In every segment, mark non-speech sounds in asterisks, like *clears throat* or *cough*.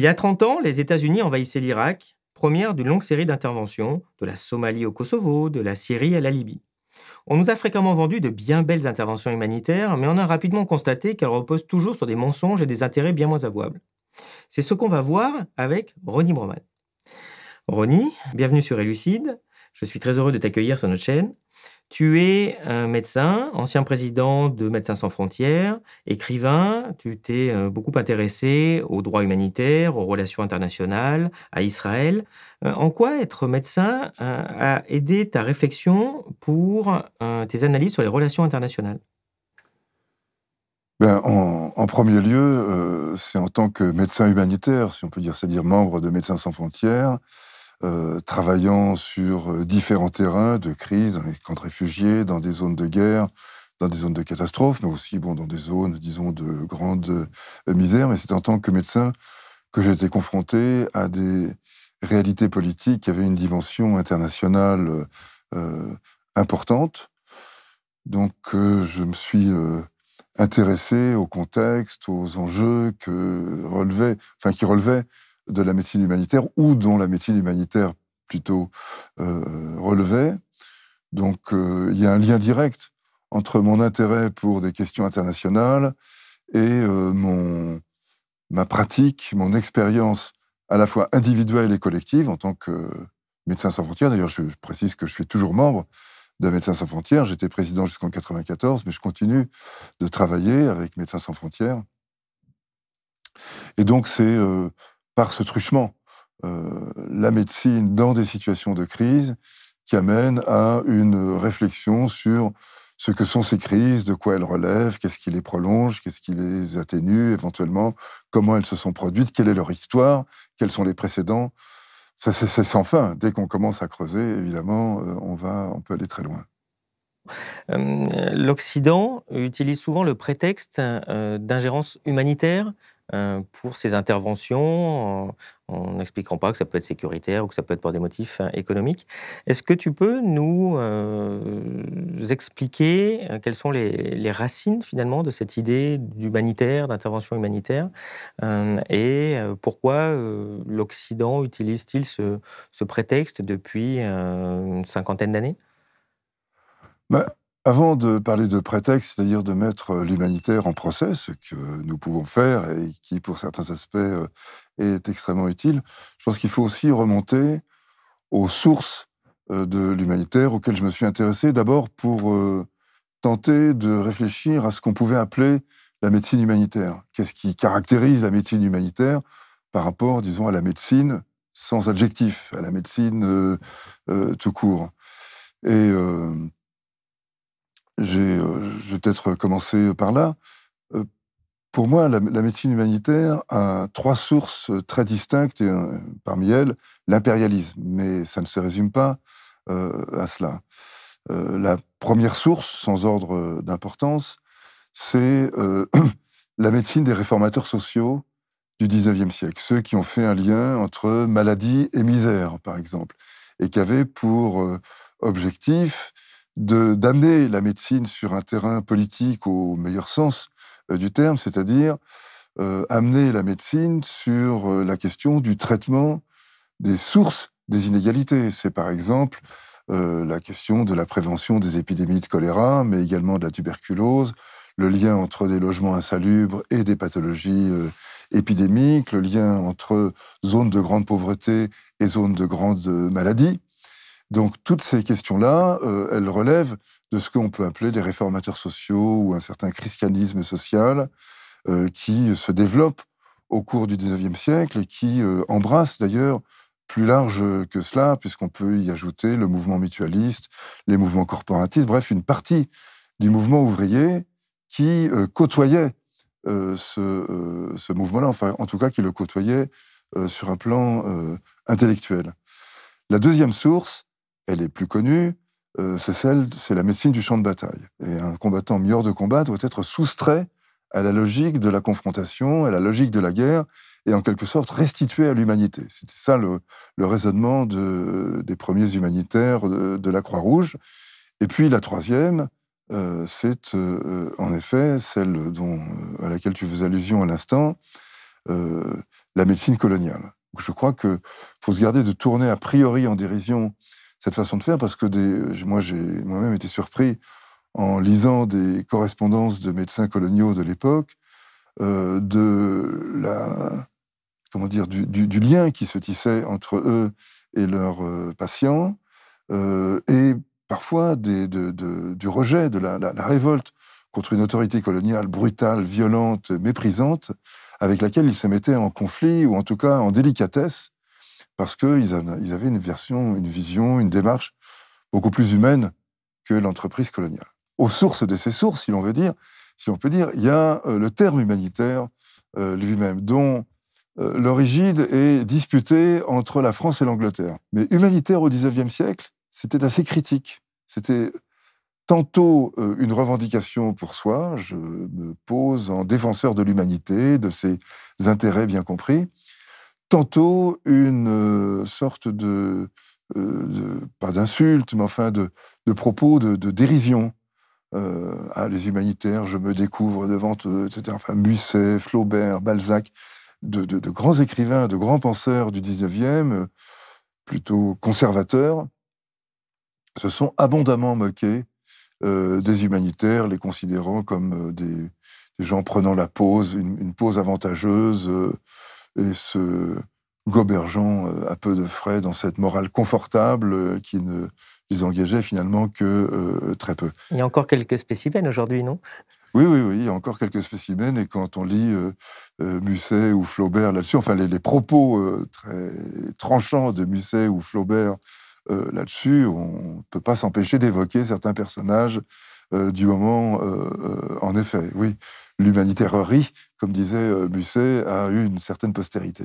Il y a 30 ans, les États-Unis envahissaient l'Irak, première d'une longue série d'interventions, de la Somalie au Kosovo, de la Syrie à la Libye. On nous a fréquemment vendu de bien belles interventions humanitaires, mais on a rapidement constaté qu'elles reposent toujours sur des mensonges et des intérêts bien moins avouables. C'est ce qu'on va voir avec Ronnie Broman. Ronnie, bienvenue sur Elucide. Je suis très heureux de t'accueillir sur notre chaîne. Tu es un médecin, ancien président de Médecins sans frontières, écrivain, tu t'es euh, beaucoup intéressé aux droits humanitaires, aux relations internationales, à Israël. Euh, en quoi être médecin euh, a aidé ta réflexion pour tes analyses sur les relations internationales ben, en, premier lieu, c'est en tant que médecin humanitaire, si on peut dire, c'est-à-dire membre de Médecins sans frontières, euh, travaillant sur euh, différents terrains de crise, dans hein, les camps de réfugiés, dans des zones de guerre, dans des zones de catastrophe, mais aussi bon, dans des zones, disons, de grande euh, misère. Mais c'est en tant que médecin que j'ai été confronté à des réalités politiques qui avaient une dimension internationale importante. Donc je me suis intéressé au contexte, aux enjeux que relevait, enfin qui relevaient de la médecine humanitaire ou dont la médecine humanitaire plutôt euh, relevait. Donc euh, il y a un lien direct entre mon intérêt pour des questions internationales et euh, mon, ma pratique, mon expérience à la fois individuelle et collective en tant que médecin sans frontières. D'ailleurs, je, précise que je suis toujours membre de Médecins sans frontières. J'étais président jusqu'en 1994, mais je continue de travailler avec Médecins sans frontières. Et donc, c'est par ce truchement euh, la médecine dans des situations de crise qui amène à une réflexion sur ce que sont ces crises, de quoi elles relèvent, qu'est-ce qui les prolonge, qu'est-ce qui les atténue éventuellement, comment elles se sont produites, quelle est leur histoire, quels sont les précédents. Ça, c'est sans fin. Dès qu'on commence à creuser, évidemment, euh, on, va, on peut aller très loin. Euh, L'Occident utilise souvent le prétexte d'ingérence humanitaire euh, pour ces interventions en, n'expliquant pas que ça peut être sécuritaire ou que ça peut être pour des motifs hein, économiques. Est-ce que tu peux nous euh, expliquer euh, quelles sont les, racines finalement de cette idée d'humanitaire, d'intervention humanitaire, et pourquoi l'Occident utilise-t-il ce, prétexte depuis une cinquantaine d'années bah, avant de parler de prétexte, c'est-à-dire de mettre euh, l'humanitaire en procès, ce que nous pouvons faire et qui, pour certains aspects, euh, est extrêmement utile, je pense qu'il faut aussi remonter aux sources euh, de l'humanitaire auxquelles je me suis intéressé, d'abord pour tenter de réfléchir à ce qu'on pouvait appeler la médecine humanitaire. Qu'est-ce qui caractérise la médecine humanitaire par rapport, disons, à la médecine sans adjectif, à la médecine tout court. Et euh, je vais peut-être commencer par là. Euh, pour moi, la, médecine humanitaire a trois sources très distinctes, et euh, parmi elles, l'impérialisme. Mais ça ne se résume pas à cela. la première source, sans ordre d'importance, c'est *clears throat* la médecine des réformateurs sociaux du 19e siècle, ceux qui ont fait un lien entre maladie et misère, par exemple, et qui avaient pour objectif d'amener la médecine sur un terrain politique au meilleur sens euh, du terme, c'est-à-dire euh, amener la médecine sur euh, la question du traitement des sources des inégalités. C'est par exemple la question de la prévention des épidémies de choléra, mais également de la tuberculose, le lien entre des logements insalubres et des pathologies épidémiques, le lien entre zones de grande pauvreté et zones de grande maladie. Donc toutes ces questions-là, euh, elles relèvent de ce qu'on peut appeler des réformateurs sociaux ou un certain christianisme social euh, qui se développe au cours du 19e siècle et qui euh, embrasse d'ailleurs plus large que cela, puisqu'on peut y ajouter le mouvement mutualiste, les mouvements corporatistes, bref, une partie du mouvement ouvrier qui côtoyait ce, ce mouvement-là, enfin en tout cas qui le côtoyait sur un plan intellectuel. La deuxième source, elle est plus connue, euh, c'est celle, c'est la médecine du champ de bataille. Et un combattant meilleur de combat doit être soustrait à la logique de la confrontation, à la logique de la guerre, et en quelque sorte restitué à l'humanité. C'était ça le, raisonnement de, des premiers humanitaires de, la Croix-Rouge. Et puis la troisième, euh, c'est euh, en effet celle dont, à laquelle tu fais allusion à l'instant, la médecine coloniale. Je crois qu'il faut se garder de tourner a priori en dérision cette façon de faire parce que euh, moi, j'ai moi-même été surpris en lisant des correspondances de médecins coloniaux de l'époque euh, de la comment dire du, lien qui se tissait entre eux et leurs euh, patients et parfois du rejet de la révolte contre une autorité coloniale brutale, violente, méprisante, avec laquelle ils se mettaient en conflit ou en tout cas en délicatesse parce qu'ils avaient une version, une vision, une démarche beaucoup plus humaine que l'entreprise coloniale. Aux sources de ces sources, si l'on veut dire, si on peut dire, il y a euh, le terme humanitaire euh, lui-même, dont euh, l'origine est disputée entre la France et l'Angleterre. Mais humanitaire au XIXe siècle, c'était assez critique. C'était tantôt une revendication pour soi, je me pose en défenseur de l'humanité, de ses intérêts bien compris, tantôt une euh, sorte euh, de, pas d'insulte, mais enfin de, propos de, dérision. à euh, ah, les humanitaires, je me découvre devant eux, etc. Enfin, Musset, Flaubert, Balzac, de, grands écrivains, de grands penseurs du 19e, plutôt conservateurs, se sont abondamment moqués des humanitaires, les considérant comme des, gens prenant la pause, une, une pause avantageuse, et se gobergeant à euh, peu de frais dans cette morale confortable euh, qui ne les engageait finalement que euh, très peu. Il y a encore quelques spécimens aujourd'hui, non oui, oui, oui, il y a encore quelques spécimens, et quand on lit Musset ou Flaubert là-dessus, enfin les, propos très tranchants de Musset ou Flaubert là-dessus, on ne peut pas s'empêcher d'évoquer certains personnages du moment, en effet, oui l'humanitairerie, comme disait Busset, euh, a eu une certaine postérité.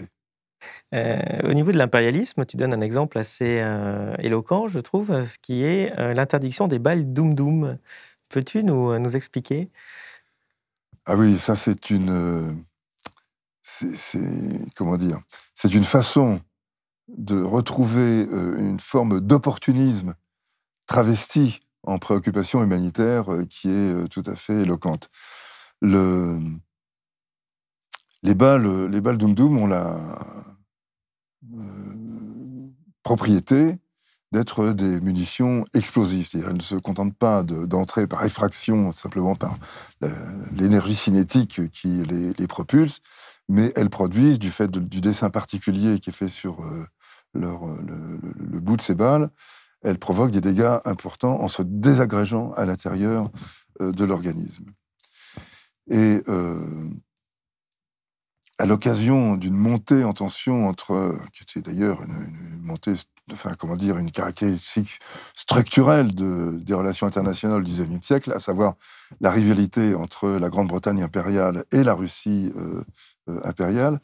Euh, au niveau de l'impérialisme, tu donnes un exemple assez euh, éloquent, je trouve, ce qui est l'interdiction des balles Doum Doum. Peux-tu nous, nous expliquer Ah oui, ça c'est une... c'est, comment dire C'est une façon de retrouver une forme d'opportunisme travesti en préoccupation humanitaire qui est tout à fait éloquente les balles, les balles ont la euh, propriété d'être des munitions explosives. Elles ne se contentent pas d'entrer par effraction, simplement par l'énergie cinétique qui les, propulse, mais elles produisent, du fait du dessin particulier qui est fait sur euh, euh, le, bout de ces balles, elles provoquent des dégâts importants en se désagrégeant à l'intérieur de l'organisme. Et euh, à l'occasion d'une montée en tension entre, qui était d'ailleurs une, montée, enfin comment dire, une caractéristique structurelle de, des relations internationales du XIXe siècle, à savoir la rivalité entre la Grande-Bretagne impériale et la Russie euh, euh, impériale,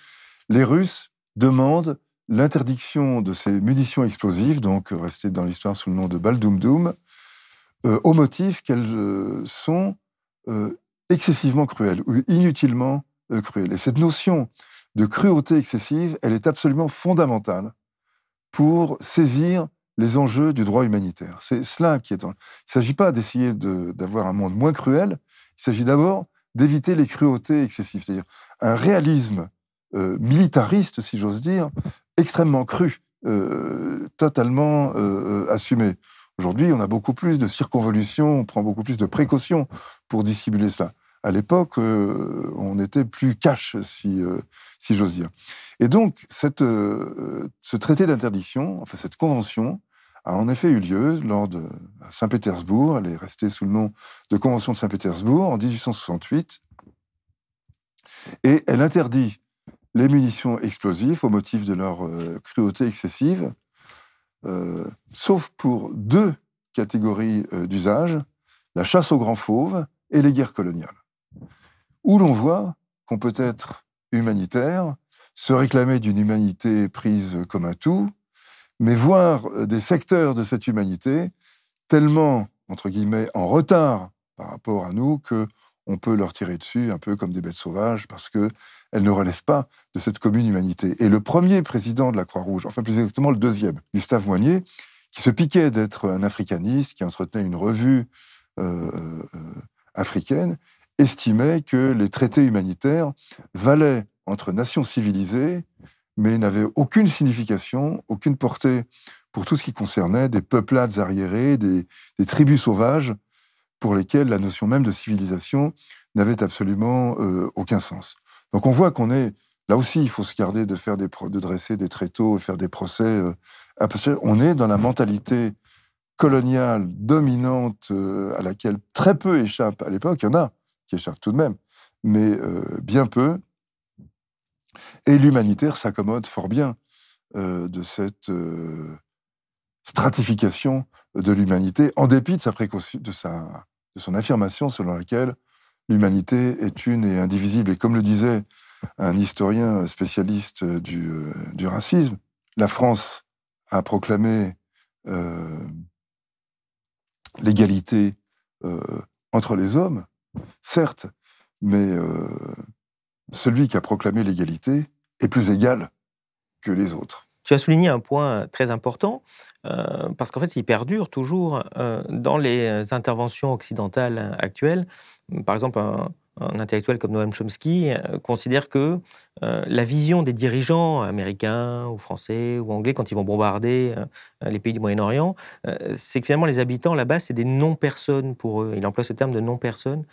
les Russes demandent l'interdiction de ces munitions explosives, donc restées dans l'histoire sous le nom de Baldoum Doum, au motif qu'elles sont excessivement cruel ou inutilement euh, cruel. Et cette notion de cruauté excessive, elle est absolument fondamentale pour saisir les enjeux du droit humanitaire. C'est cela qui est en... Il ne s'agit pas d'essayer d'avoir un monde moins cruel, il s'agit d'abord d'éviter les cruautés excessives, c'est-à-dire un réalisme euh, militariste, si j'ose dire, extrêmement cru, euh, totalement assumé. Aujourd'hui, on a beaucoup plus de circonvolutions, on prend beaucoup plus de précautions pour dissimuler cela à l'époque, euh, on était plus cash, si, euh, si j'ose dire. Et donc, cette, euh, ce traité d'interdiction, enfin cette convention, a en effet eu lieu lors de Saint-Pétersbourg. Elle est restée sous le nom de Convention de Saint-Pétersbourg en 1868. Et elle interdit les munitions explosives au motif de leur cruauté excessive, sauf pour deux catégories d'usage la chasse aux grands fauves et les guerres coloniales où l'on voit qu'on peut être humanitaire, se réclamer d'une humanité prise comme un tout, mais voir euh, des secteurs de cette humanité tellement, entre guillemets, en retard par rapport à nous que peut leur tirer dessus un peu comme des bêtes sauvages parce qu'elles ne relèvent pas de cette commune humanité. Et le premier président de la Croix-Rouge, enfin plus exactement le deuxième, Gustave Moignet, qui se piquait d'être un africaniste, qui entretenait une revue euh, euh, africaine, estimait que les traités humanitaires valaient entre nations civilisées, mais n'avaient aucune signification, aucune portée pour tout ce qui concernait des peuplades arriérées, des, tribus sauvages, pour lesquelles la notion même de civilisation n'avait absolument euh, aucun sens. Donc on voit qu'on est Là aussi, il faut se garder de, faire des de dresser des tréteaux, faire des procès. Euh, parce qu'on est dans la mentalité coloniale dominante euh, à laquelle très peu échappent à l'époque. Il y en a qui tout de même, mais euh, bien peu. Et l'humanitaire s'accommode fort bien euh, de cette euh, stratification de l'humanité, en dépit de, sa de, de son affirmation selon laquelle l'humanité est une et indivisible. Et comme le disait un historien spécialiste du racisme, la France a proclamé l'égalité entre les hommes certes, mais euh, celui qui a proclamé l'égalité est plus égal que les autres. Tu as souligné un point euh, très important, euh, parce qu'en fait, il perdure toujours dans les interventions occidentales actuelles. Par exemple, un, un intellectuel comme Noam Chomsky euh, considère que euh, la vision des dirigeants américains ou français ou anglais quand ils vont bombarder euh, les pays du Moyen-Orient, c'est que finalement les habitants là-bas, c'est des non-personnes pour eux. Il emploie ce terme de non-personnes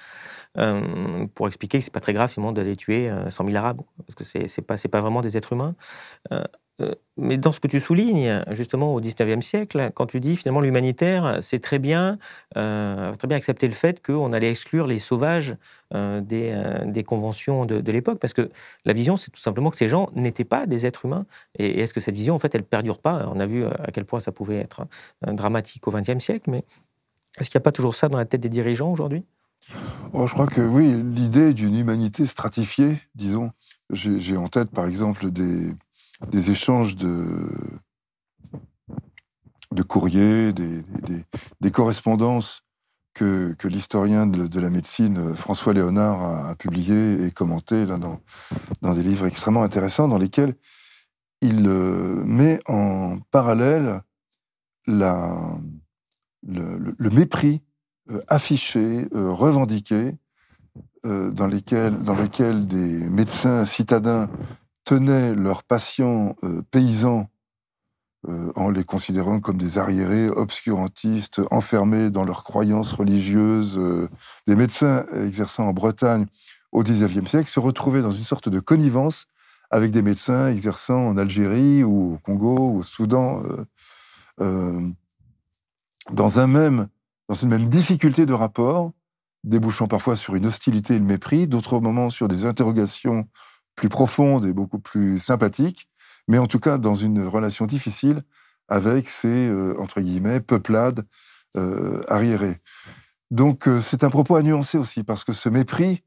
pour expliquer que c'est pas très grave finalement d'aller tuer 100 000 Arabes, parce que c'est n'est pas vraiment des êtres humains. Euh, mais dans ce que tu soulignes, justement, au XIXe e siècle, quand tu dis finalement l'humanitaire, c'est très bien, euh, très bien accepter le fait qu'on allait exclure les sauvages euh, des, conventions de, l'époque, parce que la vision, c'est tout simplement que ces gens n'étaient pas des êtres humains. Et, est-ce que cette vision, en fait, elle perdure pas On a vu à quel point ça pouvait être dramatique au 20e siècle, mais est-ce qu'il n'y a pas toujours ça dans la tête des dirigeants aujourd'hui oh, je crois que oui, l'idée d'une humanité stratifiée, disons. J'ai en tête, par exemple, des, des échanges de, courriers, des, correspondances que, l'historien de, la médecine François Léonard a, publié et commenté dans, des livres extrêmement intéressants dans lesquels il euh, met en parallèle le, mépris euh, affiché, euh, revendiqué, dans, lesquels, dans lequel des médecins citadins tenaient leurs patients euh, paysans euh, en les considérant comme des arriérés, obscurantistes, enfermés dans leurs croyances religieuses. Euh, des médecins exerçant en Bretagne au XIXe siècle se retrouvaient dans une sorte de connivence avec des médecins exerçant en Algérie ou au Congo ou au Soudan, dans, un même, dans une même difficulté de rapport, débouchant parfois sur une hostilité et le mépris, d'autres moments sur des interrogations plus profonde et beaucoup plus sympathique, mais en tout cas dans une relation difficile avec ces, euh, entre guillemets, peuplades euh, arriérées. Donc euh, c'est un propos à nuancer aussi, parce que ce mépris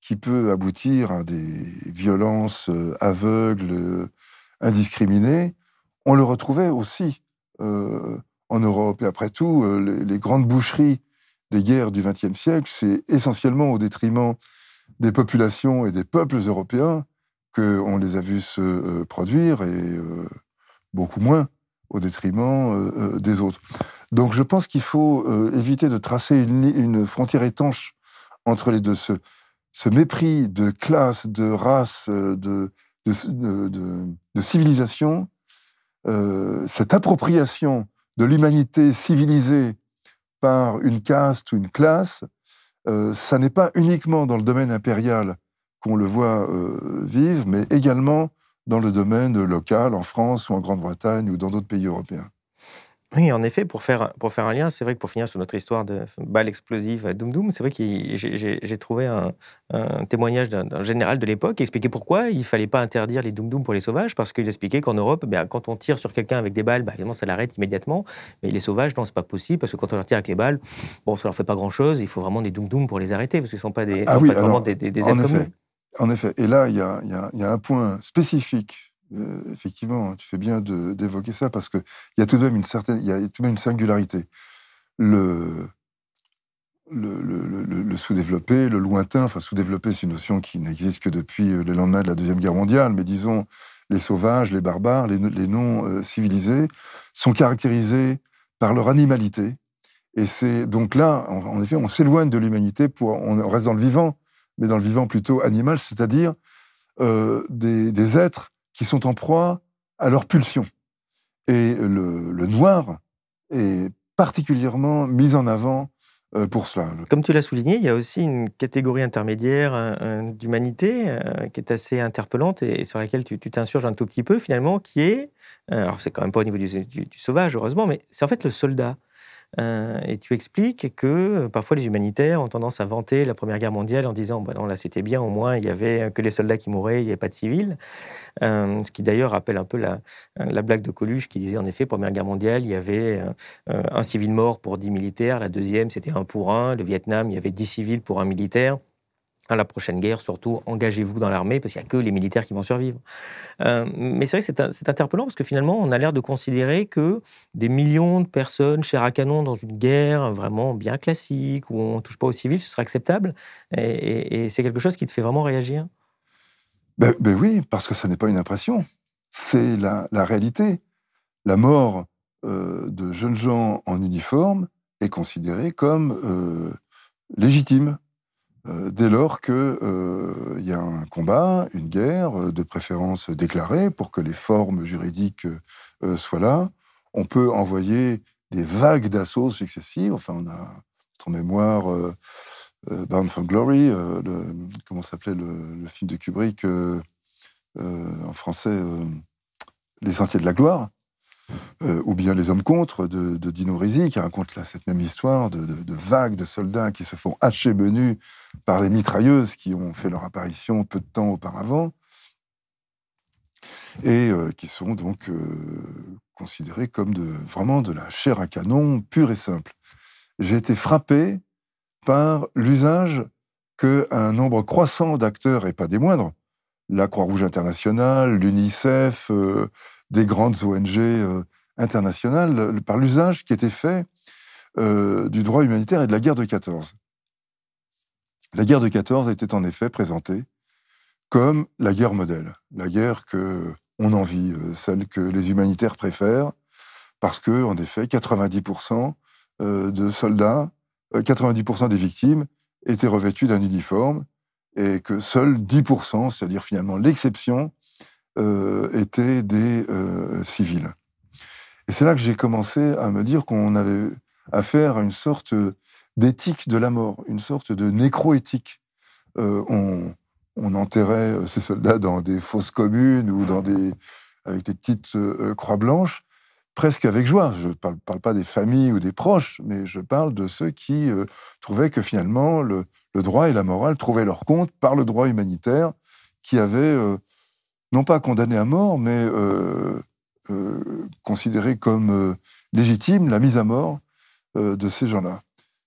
qui peut aboutir à des violences euh, aveugles, indiscriminées, on le retrouvait aussi en Europe. Et après tout, les, les grandes boucheries des guerres du XXe siècle, c'est essentiellement au détriment des populations et des peuples européens qu'on les a vus se euh, produire et euh, beaucoup moins au détriment euh, des autres. Donc je pense qu'il faut éviter de tracer une, frontière étanche entre les deux. Ce, mépris de classe, de race, de, civilisation, cette appropriation de l'humanité civilisée par une caste ou une classe, euh, ça n'est pas uniquement dans le domaine impérial qu'on le voit euh, vivre, mais également dans le domaine local, en France ou en Grande-Bretagne ou dans d'autres pays européens. Oui, en effet, pour faire, pour faire un lien, c'est vrai que pour finir sur notre histoire de balles explosive Doom Doom, c'est vrai que j'ai trouvé un, témoignage d'un général de l'époque qui expliquait pourquoi il ne fallait pas interdire les Doom Doom pour les sauvages, parce qu'il expliquait qu'en Europe, ben, quand on tire sur quelqu'un avec des balles, ben, évidemment, ça l'arrête immédiatement, mais les sauvages, non, ce pas possible, parce que quand on leur tire avec les balles, bon, ça leur fait pas grand-chose, il faut vraiment des Doom Doom pour les arrêter, parce qu'ils ne sont pas des, vraiment des, En effet, et là, il y y a un point spécifique euh, effectivement, hein, tu fais bien d'évoquer ça parce qu'il y a tout de même une certaine, il y a une singularité. Le, le, sous-développé, le lointain, enfin sous-développé, c'est une notion qui n'existe que depuis euh, le lendemain de la Deuxième Guerre mondiale, mais disons, les sauvages, les barbares, les, non euh, civilisés, sont caractérisés par leur animalité. Et c'est donc là, en, effet, on s'éloigne de l'humanité, pour, on reste dans le vivant, mais dans le vivant plutôt animal, c'est-à-dire des, êtres qui sont en proie à leurs pulsions. Et le, noir est particulièrement mis en avant euh, pour cela. Comme tu l'as souligné, il y a aussi une catégorie intermédiaire d'humanité euh, qui est assez interpellante et, sur laquelle tu t'insurges un tout petit peu finalement, qui est, euh, alors c'est quand même pas au niveau du sauvage heureusement, mais c'est en fait le soldat. Euh, et tu expliques que euh, parfois les humanitaires ont tendance à vanter la Première Guerre mondiale en disant bah non, là c'était bien, au moins il n'y avait que les soldats qui mouraient, il n'y avait pas de civils. Euh, ce qui d'ailleurs rappelle un peu la, blague de Coluche qui disait en effet Première Guerre mondiale, il y avait un civil mort pour dix militaires, la deuxième c'était un pour un, le Vietnam, il y avait dix civils pour un militaire la prochaine guerre, surtout, engagez-vous dans l'armée, parce qu'il n'y a que les militaires qui vont survivre. Euh, mais c'est vrai que c'est interpellant, parce que finalement, on a l'air de considérer que des millions de personnes chères à canon dans une guerre vraiment bien classique, où on ne touche pas aux civils, ce serait acceptable. Et, c'est quelque chose qui te fait vraiment réagir. Ben, ben oui, parce que ce n'est pas une impression, c'est la, réalité. La mort euh, de jeunes gens en uniforme est considérée comme euh, légitime euh, dès lors qu'il euh, y a un combat, une guerre, euh, de préférence déclarée, pour que les formes juridiques soient là. On peut envoyer des vagues d'assauts successives. Enfin, on a en mémoire Bound from Glory, comment s'appelait le, film de Kubrick en français, Les Sentiers de la Gloire, euh, ou bien Les Hommes contre de, Dino Risi, qui raconte cette même histoire de, vagues de soldats qui se font hacher menus par les mitrailleuses qui ont fait leur apparition peu de temps auparavant, et euh, qui sont donc euh, considérés comme de, vraiment de la chair à canon pure et simple. J'ai été frappé par l'usage qu'un nombre croissant d'acteurs, et pas des moindres, la Croix-Rouge internationale, l'UNICEF, des grandes ONG euh, internationales par l'usage qui était fait euh, du droit humanitaire et de la guerre de 14. La guerre de 14 était en effet présentée comme la guerre modèle, la guerre que on envie, euh, celle que les humanitaires préfèrent, parce que en effet 90% de soldats, 90% des victimes étaient revêtus d'un uniforme et que seuls 10%, c'est-à-dire finalement l'exception, euh, étaient des euh, civils. Et c'est là que j'ai commencé à me dire qu'on avait affaire à une sorte d'éthique de la mort, une sorte de nécroéthique. Euh, on, enterrait euh, ces soldats dans des fosses communes ou dans des, avec des petites croix blanches, presque avec joie. Je ne parle, pas des familles ou des proches, mais je parle de ceux qui trouvaient que finalement le, le, droit et la morale trouvaient leur compte par le droit humanitaire qui avait non pas condamné à mort, mais euh, euh, considéré comme euh, légitime la mise à mort de ces gens-là.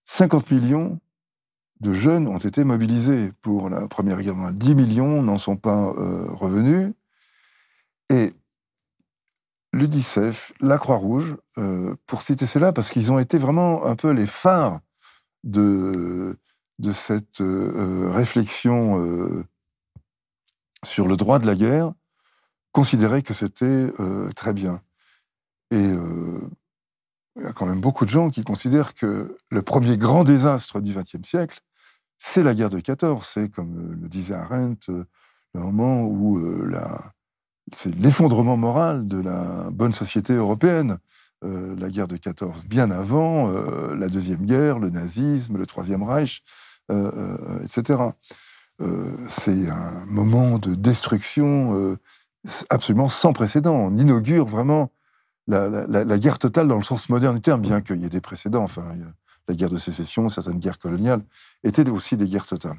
50 millions de jeunes ont été mobilisés pour la Première Guerre mondiale. 10 millions n'en sont pas revenus. Et l'UDICEF, la Croix-Rouge, pour citer cela, parce qu'ils ont été vraiment un peu les phares de, de cette réflexion sur le droit de la guerre considéraient que c'était euh, très bien. Et euh, il y a quand même beaucoup de gens qui considèrent que le premier grand désastre du XXe siècle, c'est la guerre de 14. C'est, comme le disait Arendt, euh, le moment où c'est l'effondrement moral de la bonne société européenne. la guerre de 14, bien avant la Deuxième Guerre, le nazisme, le Troisième Reich, etc. Euh, c'est un moment de destruction euh, absolument sans précédent. On inaugure vraiment la, guerre totale dans le sens moderne du terme, bien qu'il y ait des précédents. Enfin, la guerre de sécession, certaines guerres coloniales étaient aussi des guerres totales.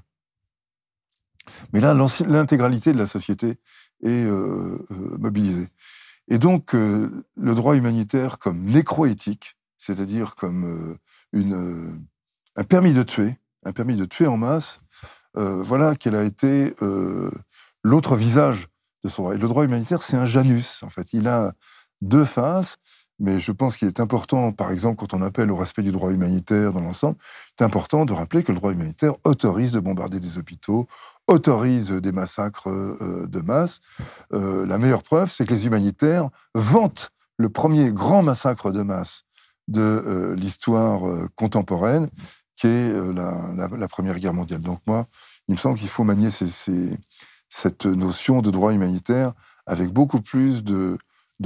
Mais là, l'intégralité de la société est euh, mobilisée. Et donc, le droit humanitaire comme nécroéthique, c'est-à-dire comme un permis de tuer, un permis de tuer en masse, euh, voilà quel a été euh, l'autre visage de son Et le droit humanitaire, c'est un Janus, en fait. Il a deux faces, mais je pense qu'il est important, par exemple, quand on appelle au respect du droit humanitaire dans l'ensemble, c'est important de rappeler que le droit humanitaire autorise de bombarder des hôpitaux, autorise des massacres euh, de masse. la meilleure preuve, c'est que les humanitaires vantent le premier grand massacre de masse de l'histoire contemporaine, qu'est euh, la, la, Première Guerre mondiale. Donc moi, il me semble qu'il faut manier cette notion de droit humanitaire avec beaucoup plus de,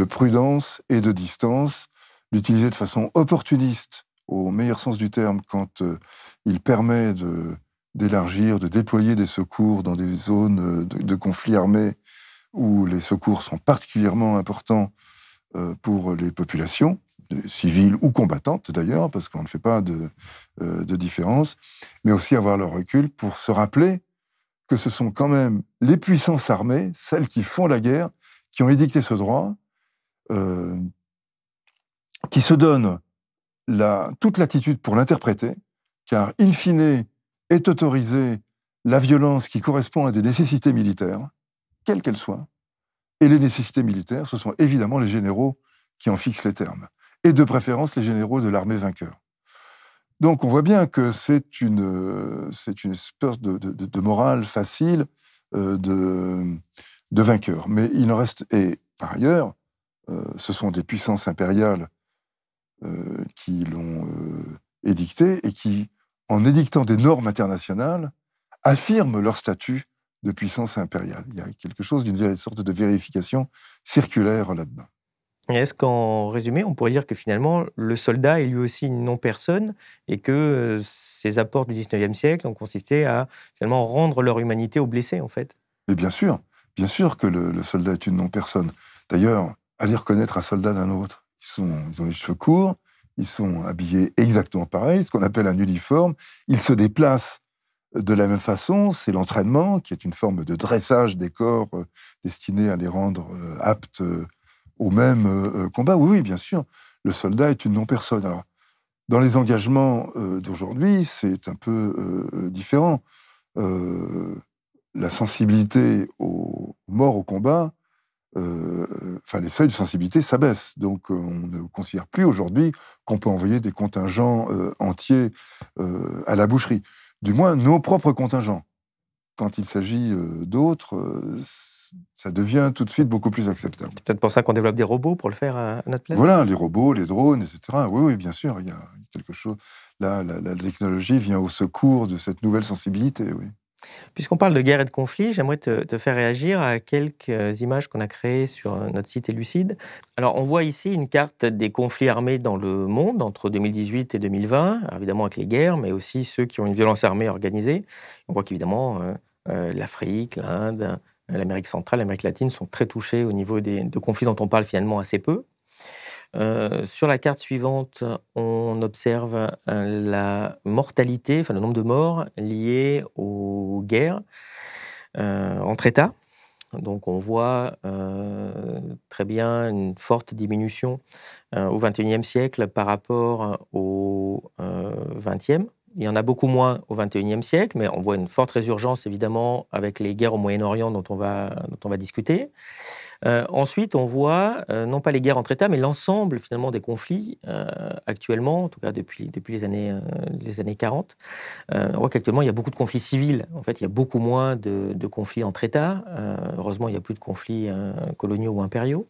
prudence et de distance, l'utiliser de façon opportuniste, au meilleur sens du terme, quand euh, il permet d'élargir, de, déployer des secours dans des zones euh, de, conflits conflit armé où les secours sont particulièrement importants pour les populations, civile ou combattantes d'ailleurs, parce qu'on ne fait pas de, euh, différence, mais aussi avoir le recul pour se rappeler que ce sont quand même les puissances armées, celles qui font la guerre, qui ont édicté ce droit, euh, qui se donnent toute l'attitude pour l'interpréter, car in fine est autorisée la violence qui correspond à des nécessités militaires, quelles qu'elles soient. Et les nécessités militaires, ce sont évidemment les généraux qui en fixent les termes et de préférence les généraux de l'armée vainqueur. Donc on voit bien que c'est une, c'est une espèce de, morale facile euh, de, vainqueur. Mais il en reste, et par ailleurs, euh, ce sont des puissances impériales euh, qui l'ont édicté et qui, en édictant des normes internationales, affirment leur statut de puissance impériale. Il y a quelque chose d'une sorte de vérification circulaire là-dedans. Est-ce qu'en résumé, on pourrait dire que finalement, le soldat est lui aussi une non-personne et que ses euh, apports du 19e siècle ont consisté à finalement rendre leur humanité aux blessés, en fait Mais bien sûr, bien sûr que le, soldat est une non-personne. D'ailleurs, aller reconnaître un soldat d'un autre. Ils, sont, ils ont les cheveux courts, ils sont habillés exactement pareil, ce qu'on appelle un uniforme. Ils se déplacent de la même façon, c'est l'entraînement, qui est une forme de dressage des corps euh, destiné à les rendre euh, aptes au même euh, euh, combat. Oui, oui, bien sûr, le soldat est une non-personne. Alors, dans les engagements euh, d'aujourd'hui, c'est un peu différent. la sensibilité aux morts au combat, enfin les seuils de sensibilité s'abaissent. Donc on ne considère plus aujourd'hui qu'on peut envoyer des contingents entiers à la boucherie. Du moins nos propres contingents. Quand il s'agit d'autres, ça devient tout de suite beaucoup plus acceptable. C'est peut-être pour ça qu'on développe des robots pour le faire à notre place. Voilà, les robots, les drones, etc. Oui, oui, bien sûr, il y a quelque chose. Là, la, technologie vient au secours de cette nouvelle sensibilité, oui. Puisqu'on parle de guerre et de conflit, j'aimerais te, faire réagir à quelques images qu'on a créées sur notre site Elucide. Alors, on voit ici une carte des conflits armés dans le monde entre 2018 et 2020, évidemment avec les guerres, mais aussi ceux qui ont une violence armée organisée. On voit qu'évidemment, euh, euh, l'Afrique, l'Inde, l'Amérique centrale, l'Amérique latine sont très touchés au niveau des, conflits dont on parle finalement assez peu. Euh, sur la carte suivante, on observe euh, la mortalité, enfin le nombre de morts liés aux guerres euh, entre États. Donc on voit très bien une forte diminution au XXIe siècle par rapport au XXe. Il y en a beaucoup moins au XXIe siècle, mais on voit une forte résurgence évidemment avec les guerres au Moyen-Orient dont, on va, dont on va discuter. Euh, ensuite, on voit euh, non pas les guerres entre États, mais l'ensemble finalement des conflits euh, actuellement, en tout cas depuis, depuis les, années, les années 40. on voit qu'actuellement, il y a beaucoup de conflits civils. En fait, il y a beaucoup moins de conflits entre États. heureusement, il n'y a plus de conflits coloniaux ou impériaux.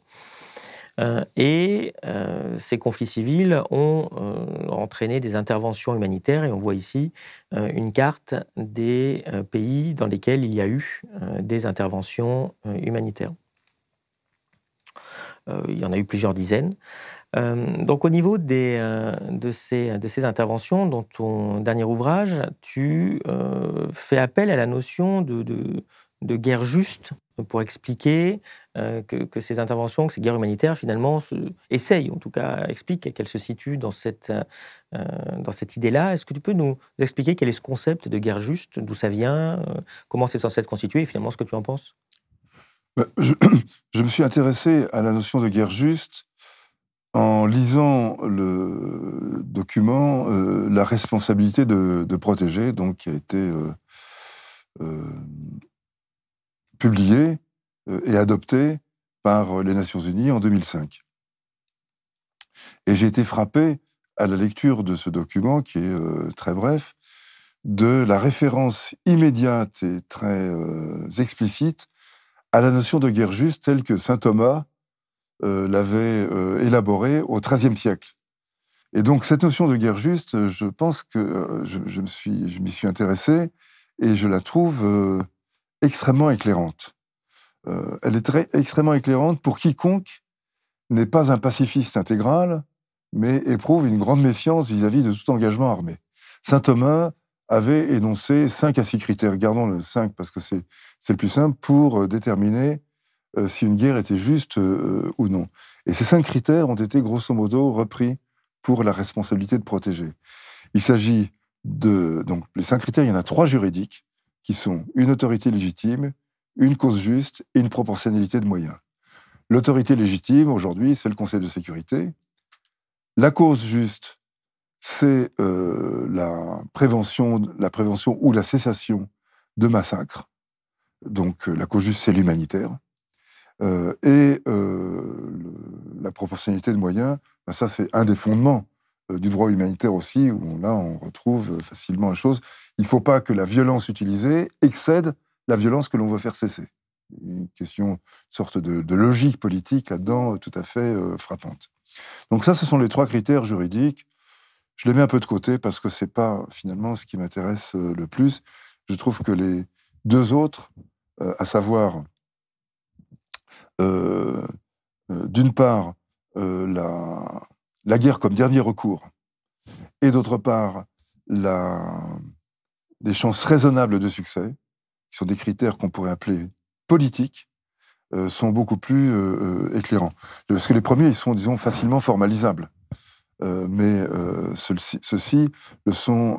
Euh, et euh, ces conflits civils ont euh, entraîné des interventions humanitaires, et on voit ici une carte des pays dans lesquels il y a eu des interventions humanitaires. il y en a eu plusieurs dizaines. donc au niveau de, ces, interventions, dans ton dernier ouvrage, tu fais appel à la notion de guerre juste pour expliquer euh, que, ces interventions, que ces guerres humanitaires, finalement, se, essayent, en tout cas, expliquent qu'elles se situent dans cette, euh, euh, dans cette idée-là. Est-ce que tu peux nous, expliquer quel est ce concept de guerre juste, d'où ça vient, comment c'est censé être constitué, et finalement, ce que tu en penses bah, *clears throat* je, me suis intéressé à la notion de guerre juste en lisant le document La responsabilité de, de protéger, donc qui a été publié euh, et adopté par euh, les Nations Unies en 2005. Et j'ai été frappé à la lecture de ce document, qui est euh, très bref, de la référence immédiate et très explicite à la notion de guerre juste telle que saint Thomas l'avait élaborée au XIIIe siècle. Et donc cette notion de guerre juste, je pense que je, je m'y suis, suis, intéressé et je la trouve extrêmement éclairante. Euh, elle est très, extrêmement éclairante pour quiconque n'est pas un pacifiste intégral, mais éprouve une grande méfiance vis-à-vis de tout engagement armé. Saint Thomas avait énoncé cinq à six critères, gardons le cinq parce que c'est le plus simple, pour euh, déterminer euh, si une guerre était juste ou non. Et ces cinq critères ont été grosso modo repris pour la responsabilité de protéger. Il s'agit de... Donc les cinq critères, il y en a trois juridiques, qui sont une autorité légitime, une cause juste et une proportionnalité de moyens. L'autorité légitime, aujourd'hui, c'est le Conseil de sécurité. La cause juste, c'est euh, la, prévention, la prévention ou la cessation de massacres. Donc euh, la cause juste, c'est l'humanitaire. Euh, et la proportionnalité de moyens, ben, ça c'est un des fondements du droit humanitaire aussi, où là on retrouve facilement la chose il ne faut pas que la violence utilisée excède la violence que l'on veut faire cesser. Une question, sorte de, logique politique là-dedans euh, tout à fait euh, frappante. Donc ça, ce sont les trois critères juridiques. Je les mets un peu de côté parce que c'est pas finalement ce qui m'intéresse euh, le plus. Je trouve que les deux autres, à savoir, d'une part, la, la guerre comme dernier recours, et d'autre part, la, des chances raisonnables de succès, qui sont des critères qu'on pourrait appeler politiques, euh, sont beaucoup plus euh, euh, éclairants. Parce que les premiers, ils sont, disons, facilement formalisables. mais ceux-ci, le sont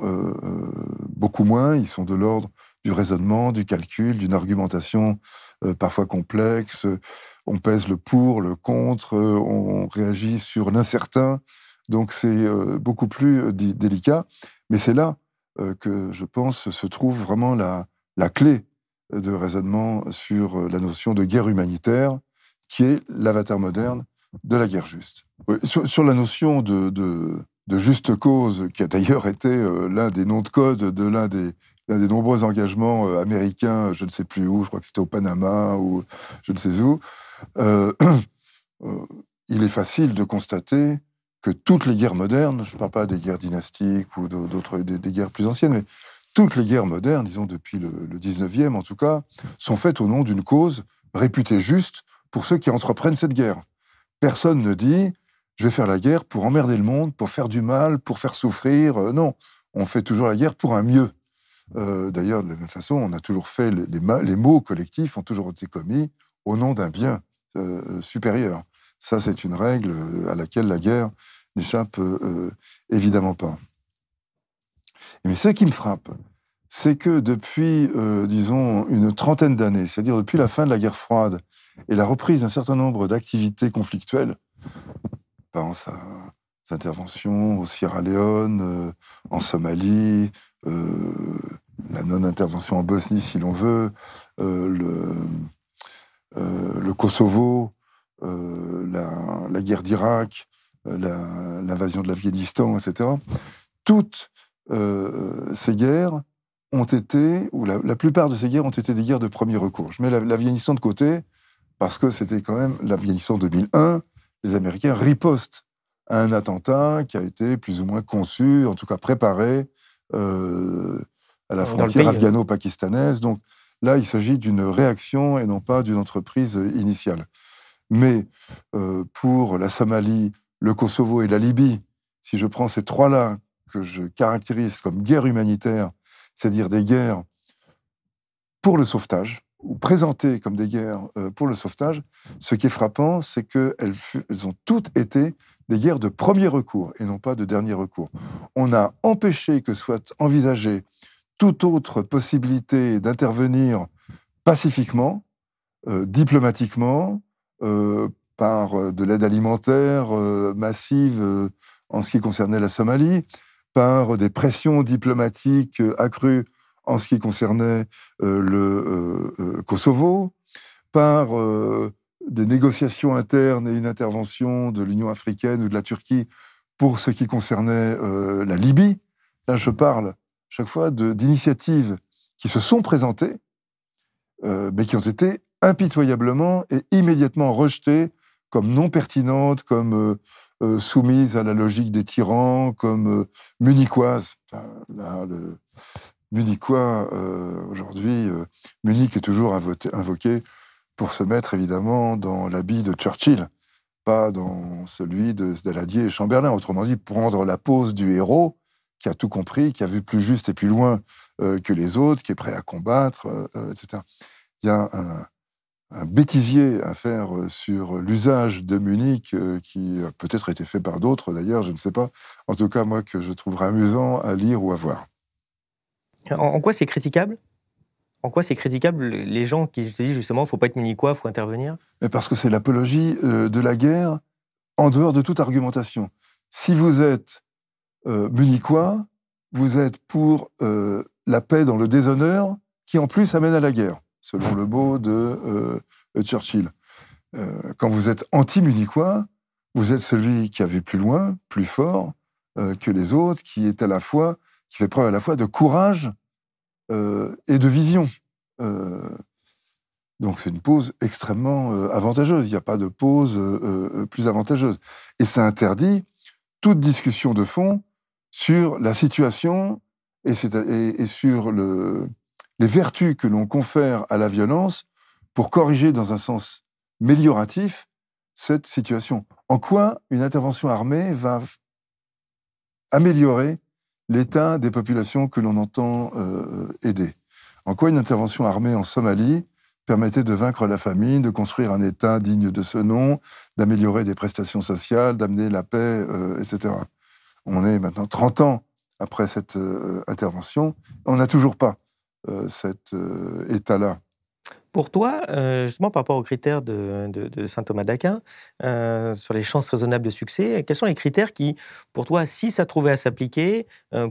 beaucoup moins. Ils sont de l'ordre du raisonnement, du calcul, d'une argumentation parfois complexe. On pèse le pour, le contre, on réagit sur l'incertain. Donc c'est beaucoup plus délicat. Mais c'est là euh, que je pense se trouve vraiment la, la clé de raisonnement sur euh, la notion de guerre humanitaire, qui est l'avatar moderne de la guerre juste. Sur, la notion de, de, juste cause, qui a d'ailleurs été euh, l'un des noms de code de l'un des, des nombreux engagements américains, je ne sais plus où, je crois que c'était au Panama ou je ne sais où, *clears throat* il est facile de constater que toutes les guerres modernes, je ne parle pas des guerres dynastiques ou d'autres, des, guerres plus anciennes, mais toutes les guerres modernes, disons depuis le, 19e en tout cas, sont faites au nom d'une cause réputée juste pour ceux qui entreprennent cette guerre. Personne ne dit je vais faire la guerre pour emmerder le monde, pour faire du mal, pour faire souffrir. Euh, non, on fait toujours la guerre pour un mieux. Euh, d'ailleurs, de la même façon, on a toujours fait les, maux collectifs ont toujours été commis au nom d'un bien euh, supérieur. Ça, c'est une règle euh, à laquelle la guerre n'échappe euh, euh, évidemment pas. Mais ce qui me frappe, c'est que depuis, disons, une trentaine d'années, c'est-à-dire depuis la fin de la guerre froide et la reprise d'un certain nombre d'activités conflictuelles, par à interventions au Sierra Leone, en Somalie, la non-intervention en Bosnie si l'on veut, le, Kosovo, euh, la, guerre d'Irak, euh, l'invasion de l'Afghanistan, etc. Toutes euh, ces guerres ont été, ou la, plupart de ces guerres ont été des guerres de premier recours. Je mets l'Afghanistan de côté parce que c'était quand même l'Afghanistan 2001. Les Américains ripostent à un attentat qui a été plus ou moins conçu, en tout cas préparé à la frontière hein. afghano-pakistanaise. Donc là, il s'agit d'une réaction et non pas d'une entreprise initiale. Mais euh, pour la Somalie, le Kosovo et la Libye, si je prends ces trois-là que je caractérise comme guerres humanitaires, c'est-à-dire des guerres pour le sauvetage, ou présentées comme des guerres euh, pour le sauvetage, ce qui est frappant, c'est qu'elles elles ont toutes été des guerres de premier recours et non pas de dernier recours. On a empêché que soit envisagée toute autre possibilité d'intervenir pacifiquement, euh, diplomatiquement, euh, par euh, de l'aide alimentaire euh, massive en ce qui concernait la Somalie, par des pressions diplomatiques accrues en ce qui concernait le Kosovo, par des négociations internes et une intervention de l'Union africaine ou de la Turquie pour ce qui concernait la Libye. Là, je parle chaque fois d'initiatives qui se sont présentées, mais qui ont été impitoyablement et immédiatement rejetée comme non pertinente, comme euh, euh, soumise à la logique des tyrans, comme euh, munichoise. le munichois, euh, aujourd'hui, Munich est toujours invoqué pour se mettre évidemment dans l'habit de Churchill, pas dans celui de Daladier et Chamberlain. Autrement dit, prendre la pose du héros qui a tout compris, qui a vu plus juste et plus loin que les autres, qui est prêt à combattre, etc. Il y a un, un bêtisier à faire euh, sur l'usage de Munich, euh, qui a peut-être été fait par d'autres d'ailleurs, je ne sais pas. En tout cas, moi, que je trouverais amusant à lire ou à voir. En, quoi c'est critiquable En quoi c'est critiquable les gens qui se disent justement, il faut pas être munichois, faut intervenir Mais Parce que c'est l'apologie euh, de la guerre en dehors de toute argumentation. Si vous êtes munichois, vous êtes pour la paix dans le déshonneur, qui en plus amène à la guerre selon le beau de euh, Churchill. Euh, quand vous êtes anti municois vous êtes celui qui a vu plus loin, plus fort euh, que les autres, qui est à la fois, qui fait preuve à la fois de courage et de vision. donc c'est une pause extrêmement avantageuse. Il n'y a pas de pause plus avantageuse. Et ça interdit toute discussion de fond sur la situation et, et sur le, les vertus que l'on confère à la violence pour corriger dans un sens amélioratif cette situation. En quoi une intervention armée va améliorer l'état des populations que l'on entend euh, aider En quoi une intervention armée en Somalie permettait de vaincre la famine, de construire un État digne de ce nom, d'améliorer des prestations sociales, d'amener la paix, euh, etc. On est maintenant 30 ans après cette euh, intervention, on n'a toujours pas euh, cet euh, état-là. Pour toi, euh, justement, par rapport aux critères de, saint Thomas d'Aquin, sur les chances raisonnables de succès, quels sont les critères qui, pour toi, si ça trouvait à s'appliquer,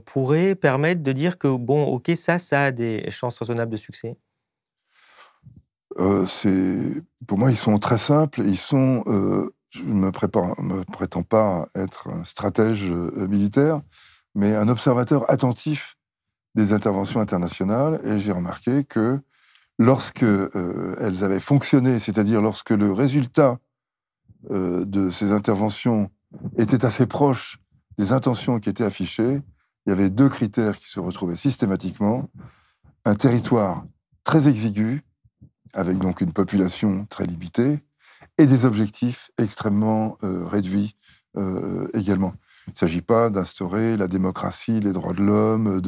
pourraient permettre de dire que, bon, OK, ça, ça a des chances raisonnables de succès euh, Pour moi, ils sont très simples. Ils sont. je ne me, me prétends pas être un stratège militaire, mais un observateur attentif des interventions internationales et j'ai remarqué que lorsque euh, elles avaient fonctionné, c'est-à-dire lorsque le résultat euh, de ces interventions était assez proche des intentions qui étaient affichées, il y avait deux critères qui se retrouvaient systématiquement. Un territoire très exigu, avec donc une population très limitée, et des objectifs extrêmement euh, réduits également. Il ne s'agit pas d'instaurer la démocratie, les droits de l'homme,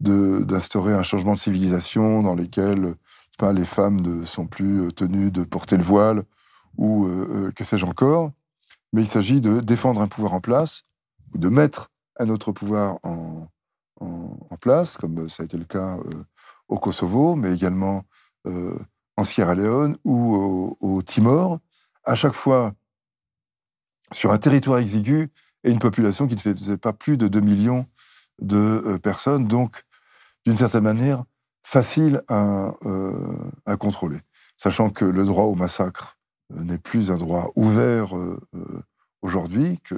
d'instaurer de, un changement de civilisation dans lequel les femmes ne sont plus euh, tenues de porter le voile ou euh, euh, que sais-je encore. Mais il s'agit de défendre un pouvoir en place, ou de mettre un autre pouvoir en, en, place, comme ça a été le cas au Kosovo, mais également en Sierra Leone ou au, au Timor. À chaque fois, sur un territoire exigu, et une population qui ne faisait pas plus de 2 millions de euh, personnes, donc d'une certaine manière facile euh, à, contrôler. Sachant que le droit au massacre euh, n'est plus un droit ouvert aujourd'hui, que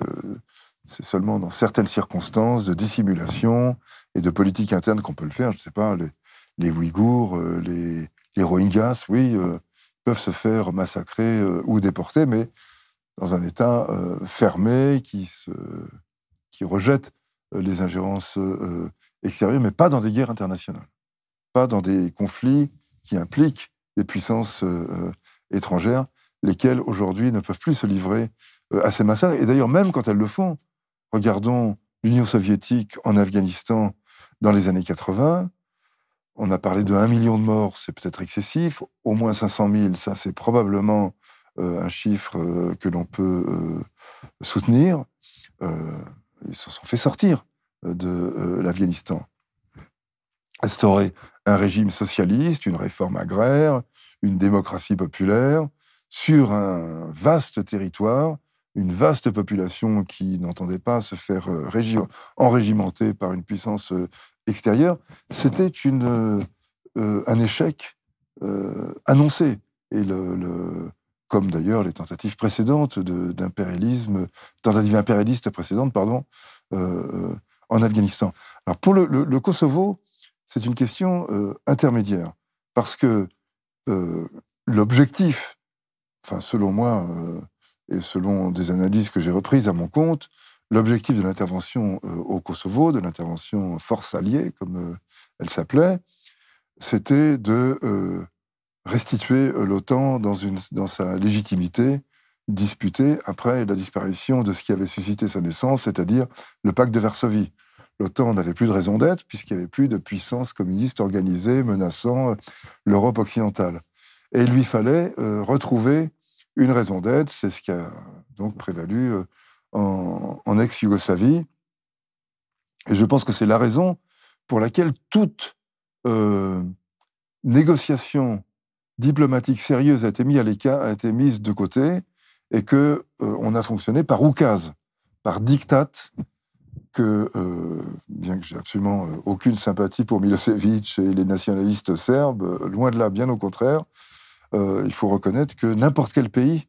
c'est seulement dans certaines circonstances de dissimulation et de politique interne qu'on peut le faire. Je ne sais pas, les, Ouïghours, les, Rohingyas, oui, peuvent se faire massacrer ou déporter, mais dans un État euh, fermé qui, se, qui rejette euh, les ingérences euh, extérieures, mais pas dans des guerres internationales, pas dans des conflits qui impliquent des puissances étrangères, lesquelles aujourd'hui ne peuvent plus se livrer à ces massacres. Et d'ailleurs, même quand elles le font, regardons l'Union soviétique en Afghanistan dans les années 80, on a parlé de 1 million de morts, c'est peut-être excessif, au moins 500 000, ça c'est probablement euh, un chiffre euh, que l'on peut euh, soutenir, ils se sont fait sortir de l'Afghanistan. Instaurer un régime socialiste, une réforme agraire, une démocratie populaire, sur un vaste territoire, une vaste population qui n'entendait pas se faire régi enrégimenter par une puissance extérieure, c'était un échec annoncé. Et le, comme d'ailleurs les tentatives précédentes d'impérialisme, tentatives impérialistes précédentes, pardon, euh, euh, en Afghanistan. Alors pour le, Kosovo, c'est une question euh, intermédiaire, parce que l'objectif, enfin selon moi et selon des analyses que j'ai reprises à mon compte, l'objectif de l'intervention au Kosovo, de l'intervention force alliée, comme elle s'appelait, c'était de restituer euh, l'OTAN dans, dans sa légitimité disputée après la disparition de ce qui avait suscité sa naissance, c'est-à-dire le pacte de Varsovie. L'OTAN n'avait plus de raison d'être puisqu'il n'y avait plus de puissance communiste organisée menaçant euh, l'Europe occidentale. Et il lui fallait euh, retrouver une raison d'être, c'est ce qui a donc prévalu en, ex-Yougoslavie. Et je pense que c'est la raison pour laquelle toute négociation diplomatique sérieuse a été mise à l'écart, a été mise de côté, et que euh, on a fonctionné par oukase, par diktat, que euh, bien que j'ai absolument euh, aucune sympathie pour Milosevic et les nationalistes serbes, loin de là, bien au contraire, il faut reconnaître que n'importe quel pays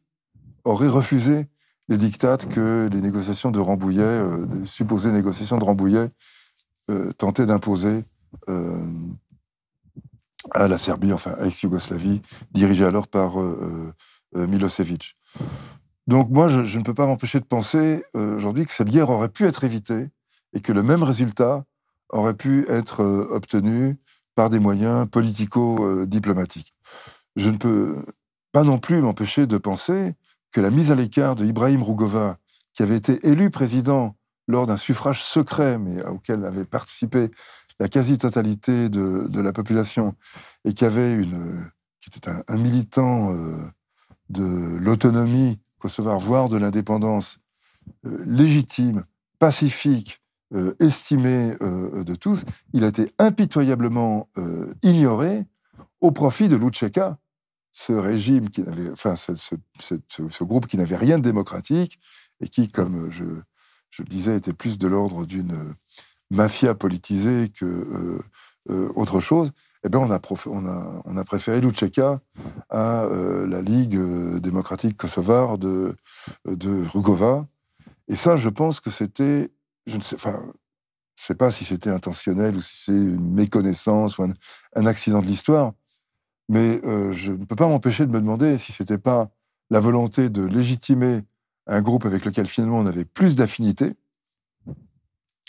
aurait refusé les dictates que les négociations de Rambouillet, les supposées négociations de Rambouillet, tentaient d'imposer à la Serbie, enfin à ex-Yougoslavie, dirigée alors par euh, euh, euh, Milosevic. Donc moi, je, ne peux pas m'empêcher de penser aujourd'hui que cette guerre aurait pu être évitée et que le même résultat aurait pu être obtenu par des moyens politico-diplomatiques. Je ne peux pas non plus m'empêcher de penser que la mise à l'écart de Ibrahim Rugova, qui avait été élu président lors d'un suffrage secret, mais auquel avait participé la quasi-totalité de, la population et qui avait une, qui était un, militant euh, de l'autonomie voir voire de l'indépendance euh, légitime, pacifique, euh, estimée de tous, il a été impitoyablement ignoré au profit de l'outcheka, ce régime qui n'avait, enfin, ce, groupe qui n'avait rien de démocratique et qui, comme je le disais, était plus de l'ordre d'une mafia politisée que euh, euh, autre chose, eh ben, on a, préféré Luceka à euh, la Ligue démocratique kosovare de, Rugova. Et ça, je pense que c'était, je ne sais, pas si c'était intentionnel ou si c'est une méconnaissance ou un, accident de l'histoire, mais je ne peux pas m'empêcher de me demander si c'était pas la volonté de légitimer un groupe avec lequel finalement on avait plus d'affinités,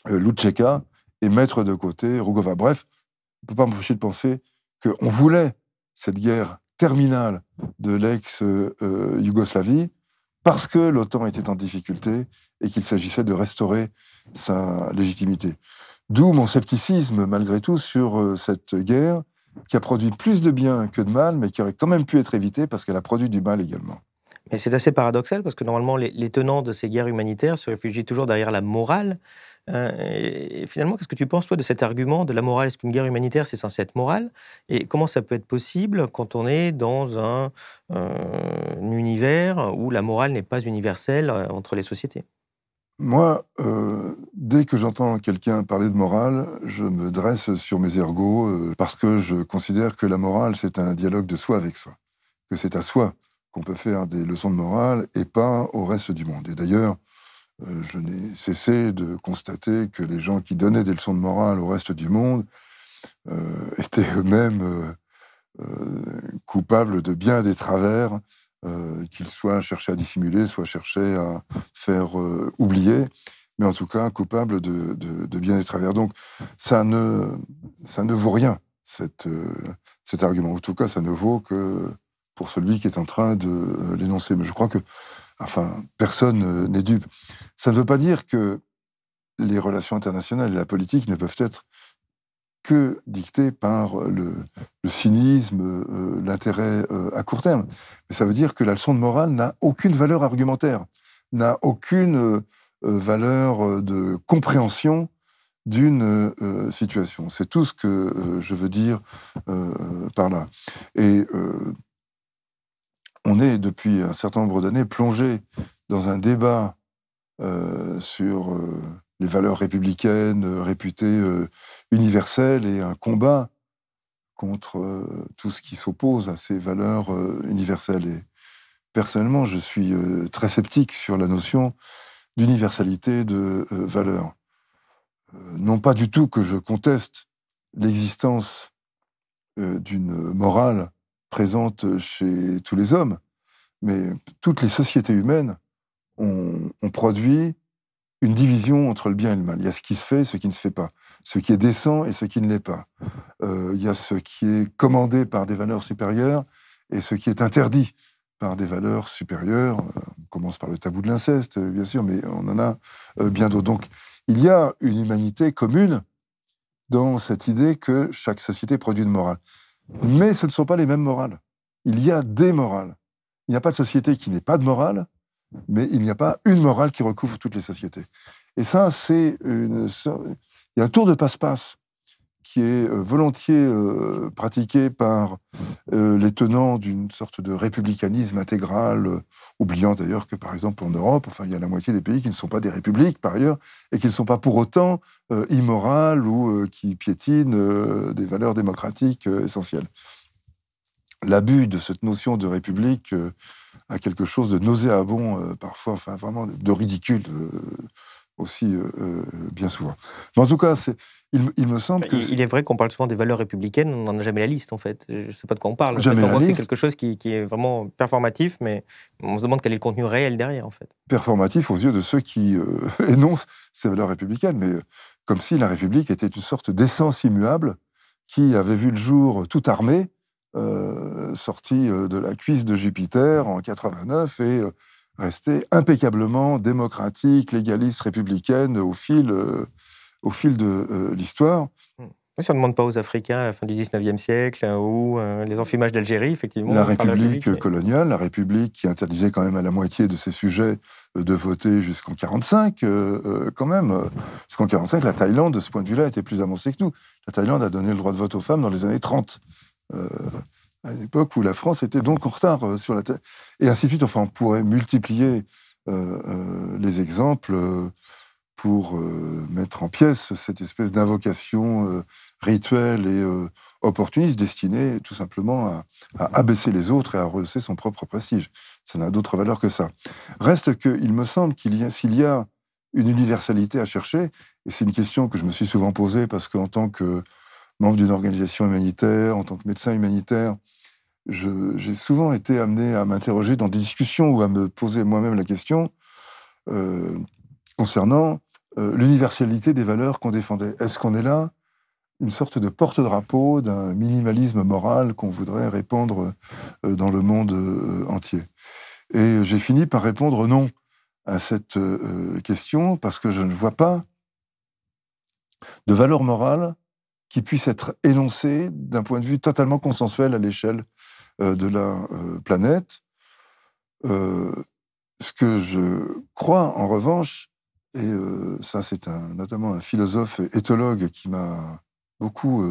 euh, Luceka, et mettre de côté Rugova. Bref, on ne peut pas m'empêcher de penser qu'on voulait cette guerre terminale de l'ex-Yougoslavie parce que l'OTAN était en difficulté et qu'il s'agissait de restaurer sa légitimité. D'où mon scepticisme, malgré tout, sur euh, cette guerre qui a produit plus de bien que de mal, mais qui aurait quand même pu être évitée parce qu'elle a produit du mal également. Mais c'est assez paradoxal parce que normalement, les tenants de ces guerres humanitaires se réfugient toujours derrière la morale. Euh, et finalement, qu'est-ce que tu penses, toi, de cet argument de la morale Est-ce qu'une guerre humanitaire, c'est censé être morale Et comment ça peut être possible quand on est dans un, euh, univers où la morale n'est pas universelle euh, entre les sociétés moi, dès que j'entends quelqu'un parler de morale, je me dresse sur mes ergots parce que je considère que la morale, c'est un dialogue de soi avec soi, que c'est à soi qu'on peut faire des leçons de morale et pas au reste du monde. Et d'ailleurs, euh, je n'ai cessé de constater que les gens qui donnaient des leçons de morale au reste du monde euh, étaient eux-mêmes euh, coupables de bien des travers qu'ils soient cherchés à dissimuler, soit cherchés à faire oublier, mais en tout cas coupables de, bien des travers. Donc ça ne, vaut rien, cet argument. En tout cas, ça ne vaut que pour celui qui est en train de l'énoncer. Mais je crois que Enfin, personne euh, n'est dupe. Ça ne veut pas dire que les relations internationales et la politique ne peuvent être que dictées par euh, le, cynisme, euh, l'intérêt à court terme. Mais ça veut dire que la leçon de morale n'a aucune valeur argumentaire, n'a aucune valeur de compréhension d'une situation. C'est tout ce que je veux dire par là. Et on est depuis un certain nombre d'années plongé dans un débat euh, sur euh, les valeurs républicaines euh, réputées universelles et un combat contre tout ce qui s'oppose à ces valeurs universelles. Et personnellement, je suis très sceptique sur la notion d'universalité de valeurs. non pas du tout que je conteste l'existence d'une morale présente chez tous les hommes, mais toutes les sociétés humaines ont, produit une division entre le bien et le mal. Il y a ce qui se fait et ce qui ne se fait pas, ce qui est décent et ce qui ne l'est pas. Euh, il y a ce qui est commandé par des valeurs supérieures et ce qui est interdit par des valeurs supérieures. Euh, on commence par le tabou de l'inceste, euh, bien sûr, mais on en a bien d'autres. Donc, il y a une humanité commune dans cette idée que chaque société produit une morale. Mais ce ne sont pas les mêmes morales. Il y a des morales. Il n'y a pas de société qui n'ait pas de morale, mais il n'y a pas une morale qui recouvre toutes les sociétés. Et ça, c'est une. Il y a un tour de passe-passe qui est euh, volontiers euh, pratiqué par euh, les tenants d'une sorte de républicanisme intégral, oubliant d'ailleurs que, par exemple, en Europe, enfin, il y a la moitié des pays qui ne sont pas des républiques, par ailleurs, et qui ne sont pas pour autant immorales ou qui piétinent des valeurs démocratiques essentielles. L'abus de cette notion de république a quelque chose de nauséabond parfois, enfin, vraiment de ridicule aussi euh, euh, bien souvent. en tout cas, il, il, me semble que... Il est vrai qu'on parle souvent des valeurs républicaines, on n'en a jamais la liste en fait. Je ne sais pas de quoi on parle. Jamais la liste. c'est quelque chose qui, est vraiment performatif, mais on se demande quel est le contenu réel derrière en fait. Performatif aux yeux de ceux qui euh, *laughs* énoncent ces valeurs républicaines, mais comme si la République était une sorte d'essence immuable qui avait vu le jour tout armée, sortie de la cuisse de Jupiter en 89 et rester impeccablement démocratique, légaliste, républicaine au fil, euh, au fil de euh, l'histoire. Hmm. si on ne demande pas aux Africains à la fin du 19e siècle hein, ou hein, les enfumages d'Algérie, effectivement. La République coloniale, la République qui interdisait quand même à la moitié de ses sujets euh, de voter jusqu'en 45, quand même. Jusqu'en 45, la Thaïlande, de ce point de vue-là, était plus avancée que nous. La Thaïlande a donné le droit de vote aux femmes dans les années 30 à l'époque où la France était donc en retard euh, sur la... terre Et ainsi de suite, enfin, on pourrait multiplier euh, euh, les exemples pour mettre en pièce cette espèce d'invocation rituelle et opportuniste destinée tout simplement à, abaisser les autres et à rehausser son propre prestige. Ça n'a d'autre valeur que ça. Reste qu'il me semble qu'il y a, s'il y a une universalité à chercher, et c'est une question que je me suis souvent posée parce qu'en tant que membre d'une organisation humanitaire, en tant que médecin humanitaire, j'ai souvent été amené à m'interroger dans des discussions ou à me poser moi-même la question euh, concernant euh, l'universalité des valeurs qu'on défendait. Est-ce qu'on est là une sorte de porte-drapeau d'un minimalisme moral qu'on voudrait répandre euh, dans le monde entier Et j'ai fini par répondre non à cette question parce que je ne vois pas de valeur morale qui puisse être énoncé d'un point de vue totalement consensuel à l'échelle euh, de la euh, planète. Euh, ce que je crois, en revanche, et ça c'est notamment un philosophe éthologue qui m'a beaucoup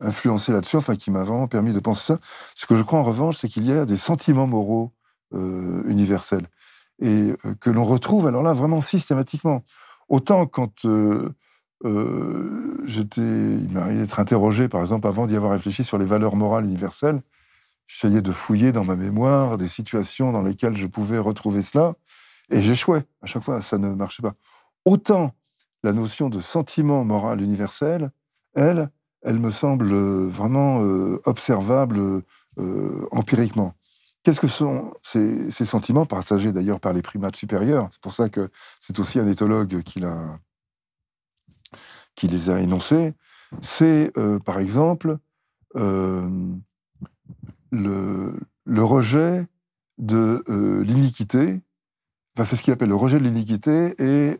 influencé là-dessus, enfin qui m'a vraiment permis de penser ça, ce que je crois en revanche, c'est qu'il y a des sentiments moraux universels et que l'on retrouve alors là vraiment systématiquement. Autant quand euh, j'étais, il m'est d'être interrogé, par exemple, avant d'y avoir réfléchi sur les valeurs morales universelles. J'essayais de fouiller dans ma mémoire des situations dans lesquelles je pouvais retrouver cela, et j'échouais. À chaque fois, ça ne marchait pas. Autant la notion de sentiment moral universel, elle, elle me semble euh, vraiment euh, observable empiriquement. Qu'est-ce que sont ces, ces sentiments, partagés d'ailleurs par les primates supérieurs C'est pour ça que c'est aussi un éthologue qui l'a qui les a énoncés, c'est euh, par exemple euh, le, rejet de euh, l'iniquité, enfin c'est ce qu'il appelle le rejet de l'iniquité et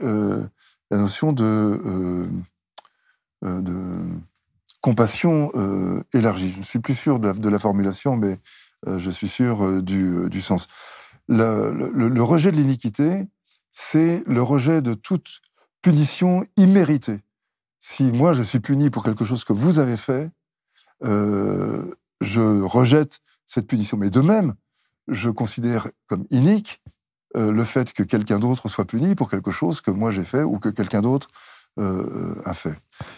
la notion de, de compassion élargie. Je ne suis plus sûr de la, formulation, mais je suis sûr du, sens. Le, le, rejet de l'iniquité, c'est le rejet de toute punition imméritée si moi je suis puni pour quelque chose que vous avez fait, euh, je rejette cette punition. Mais de même, je considère comme inique euh, le fait que quelqu'un d'autre soit puni pour quelque chose que moi j'ai fait ou que quelqu'un d'autre euh, a fait.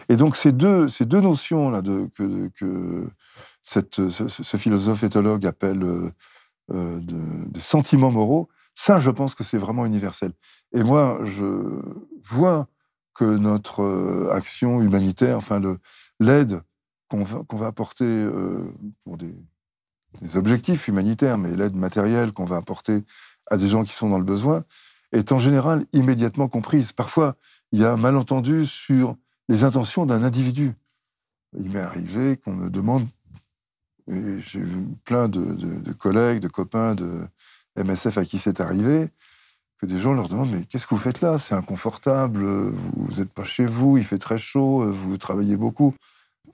Et donc ces deux, ces deux notions là que, que ce, philosophe éthologue appelle de, sentiments moraux, ça je pense que c'est vraiment universel. Et moi je vois que notre euh, action humanitaire, enfin l'aide qu'on va, va, apporter euh, pour des, objectifs humanitaires, mais l'aide matérielle qu'on va apporter à des gens qui sont dans le besoin, est en général immédiatement comprise. Parfois, il y a un malentendu sur les intentions d'un individu. Il m'est arrivé qu'on me demande, et j'ai eu plein de, de collègues, de copains de MSF à qui c'est arrivé, que des gens leur demandent Mais qu'est-ce que vous faites là C'est inconfortable, vous n'êtes pas chez vous, il fait très chaud, vous travaillez beaucoup.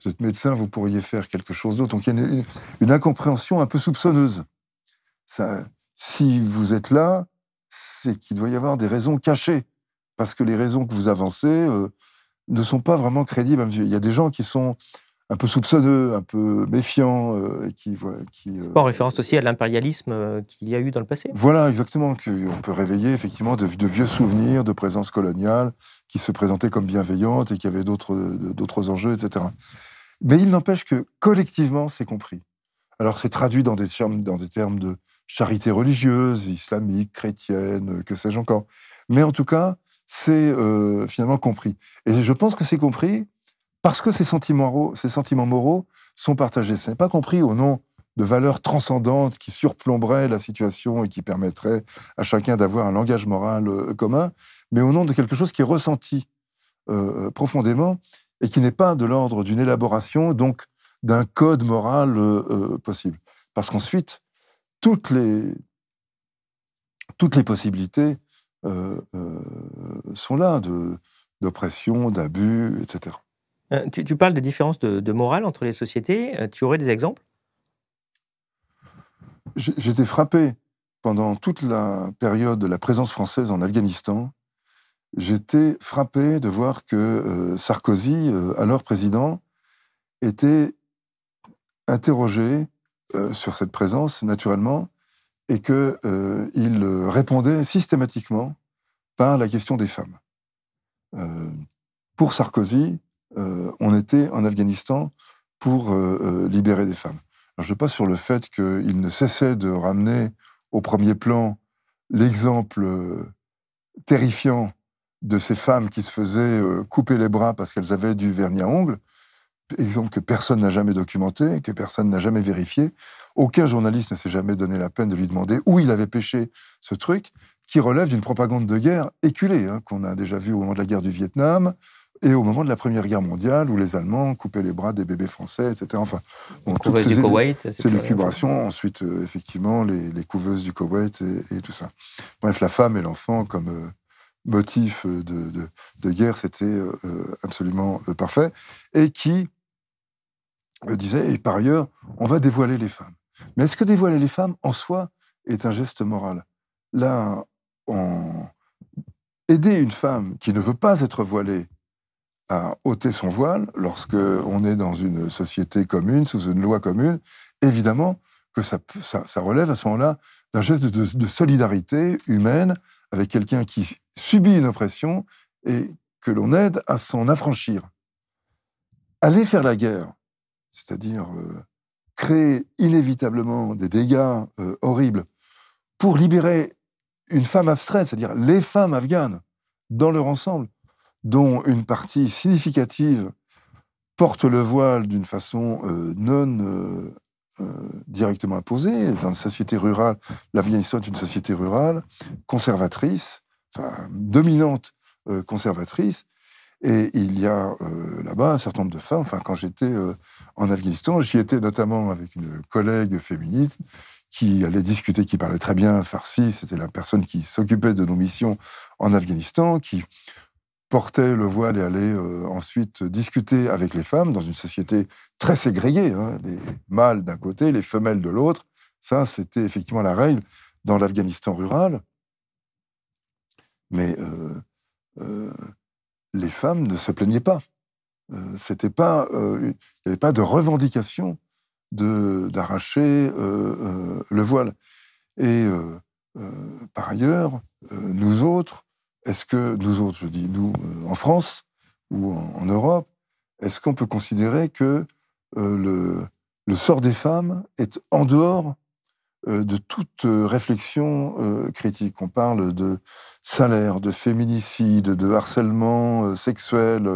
Vous êtes médecin, vous pourriez faire quelque chose d'autre. Donc il y a une, incompréhension un peu soupçonneuse. Ça, si vous êtes là, c'est qu'il doit y avoir des raisons cachées, parce que les raisons que vous avancez euh, ne sont pas vraiment crédibles. Il y a des gens qui sont un peu soupçonneux, un peu méfiant, euh, qui, voit. qui euh, en référence aussi à l'impérialisme euh, qu'il y a eu dans le passé. Voilà, exactement, qu'on peut réveiller effectivement de, vieux souvenirs de présence coloniale qui se présentait comme bienveillante et qui avait d'autres d'autres enjeux, etc. Mais il n'empêche que collectivement, c'est compris. Alors c'est traduit dans des dans des termes de charité religieuse, islamique, chrétienne, que sais-je encore. Mais en tout cas, c'est finalement compris. Et je pense que c'est compris parce que ces sentiments moraux, sont partagés. Ce n'est pas compris au nom de valeurs transcendantes qui surplomberaient la situation et qui permettraient à chacun d'avoir un langage moral euh, commun, mais au nom de quelque chose qui est ressenti euh, euh, profondément et qui n'est pas de l'ordre d'une élaboration, donc d'un code moral possible. Parce qu'ensuite, toutes les, toutes les possibilités sont là, d'oppression, d'abus, etc. Euh, tu, parles de différences de, morale entre les sociétés. Euh, tu aurais des exemples J'étais frappé pendant toute la période de la présence française en Afghanistan. J'étais frappé de voir que euh, Sarkozy, alors président, était interrogé sur cette présence, naturellement, et qu'il répondait systématiquement par la question des femmes. pour Sarkozy, euh, on était en Afghanistan pour euh, euh, libérer des femmes. je passe sur le fait qu'il ne cessait de ramener au premier plan l'exemple terrifiant de ces femmes qui se faisaient couper les bras parce qu'elles avaient du vernis à ongles, exemple que personne n'a jamais documenté, que personne n'a jamais vérifié. Aucun journaliste ne s'est jamais donné la peine de lui demander où il avait pêché ce truc, qui relève d'une propagande de guerre éculée, hein, qu'on a déjà vu au moment de la guerre du Vietnam, et au moment de la Première Guerre mondiale, où les Allemands coupaient les bras des bébés français, etc. Enfin, bon, du Koweït. C'est lucubrations, ensuite, euh, effectivement, les, couveuses du Koweït et, tout ça. Bref, la femme et l'enfant comme euh, motif euh, de, guerre, c'était absolument parfait, et qui disait, et par ailleurs, on va dévoiler les femmes. Mais est-ce que dévoiler les femmes, en soi, est un geste moral Là, on aider une femme qui ne veut pas être voilée à ôter son voile lorsque on est dans une société commune, sous une loi commune, évidemment que ça, relève à ce moment-là d'un geste de, solidarité humaine avec quelqu'un qui subit une oppression et que l'on aide à s'en affranchir. Aller faire la guerre, c'est-à-dire euh, créer inévitablement des dégâts euh, horribles pour libérer une femme abstraite, c'est-à-dire les femmes afghanes dans leur ensemble, dont une partie significative porte le voile d'une façon euh, non euh, euh, directement imposée. Dans la société rurale, l'Afghanistan est une société rurale, conservatrice, enfin dominante conservatrice. Et il y a là-bas un certain nombre de femmes. Enfin, quand j'étais en Afghanistan, j'y étais notamment avec une collègue féministe qui allait discuter, qui parlait très bien farsi. C'était la personne qui s'occupait de nos missions en Afghanistan, qui porter le voile et aller euh, ensuite discuter avec les femmes dans une société très ségrégée, hein, les mâles d'un côté, les femelles de l'autre. Ça, c'était effectivement la règle dans l'Afghanistan rural. Mais euh, euh, les femmes ne se plaignaient pas. C'était il n'y avait pas de revendication d'arracher le voile. Et par ailleurs, nous autres, est-ce que nous autres, je dis nous, euh, en France ou en, Europe, est-ce qu'on peut considérer que euh, le, sort des femmes est en dehors euh, de toute réflexion critique On parle de salaire, de féminicide, de harcèlement sexuel.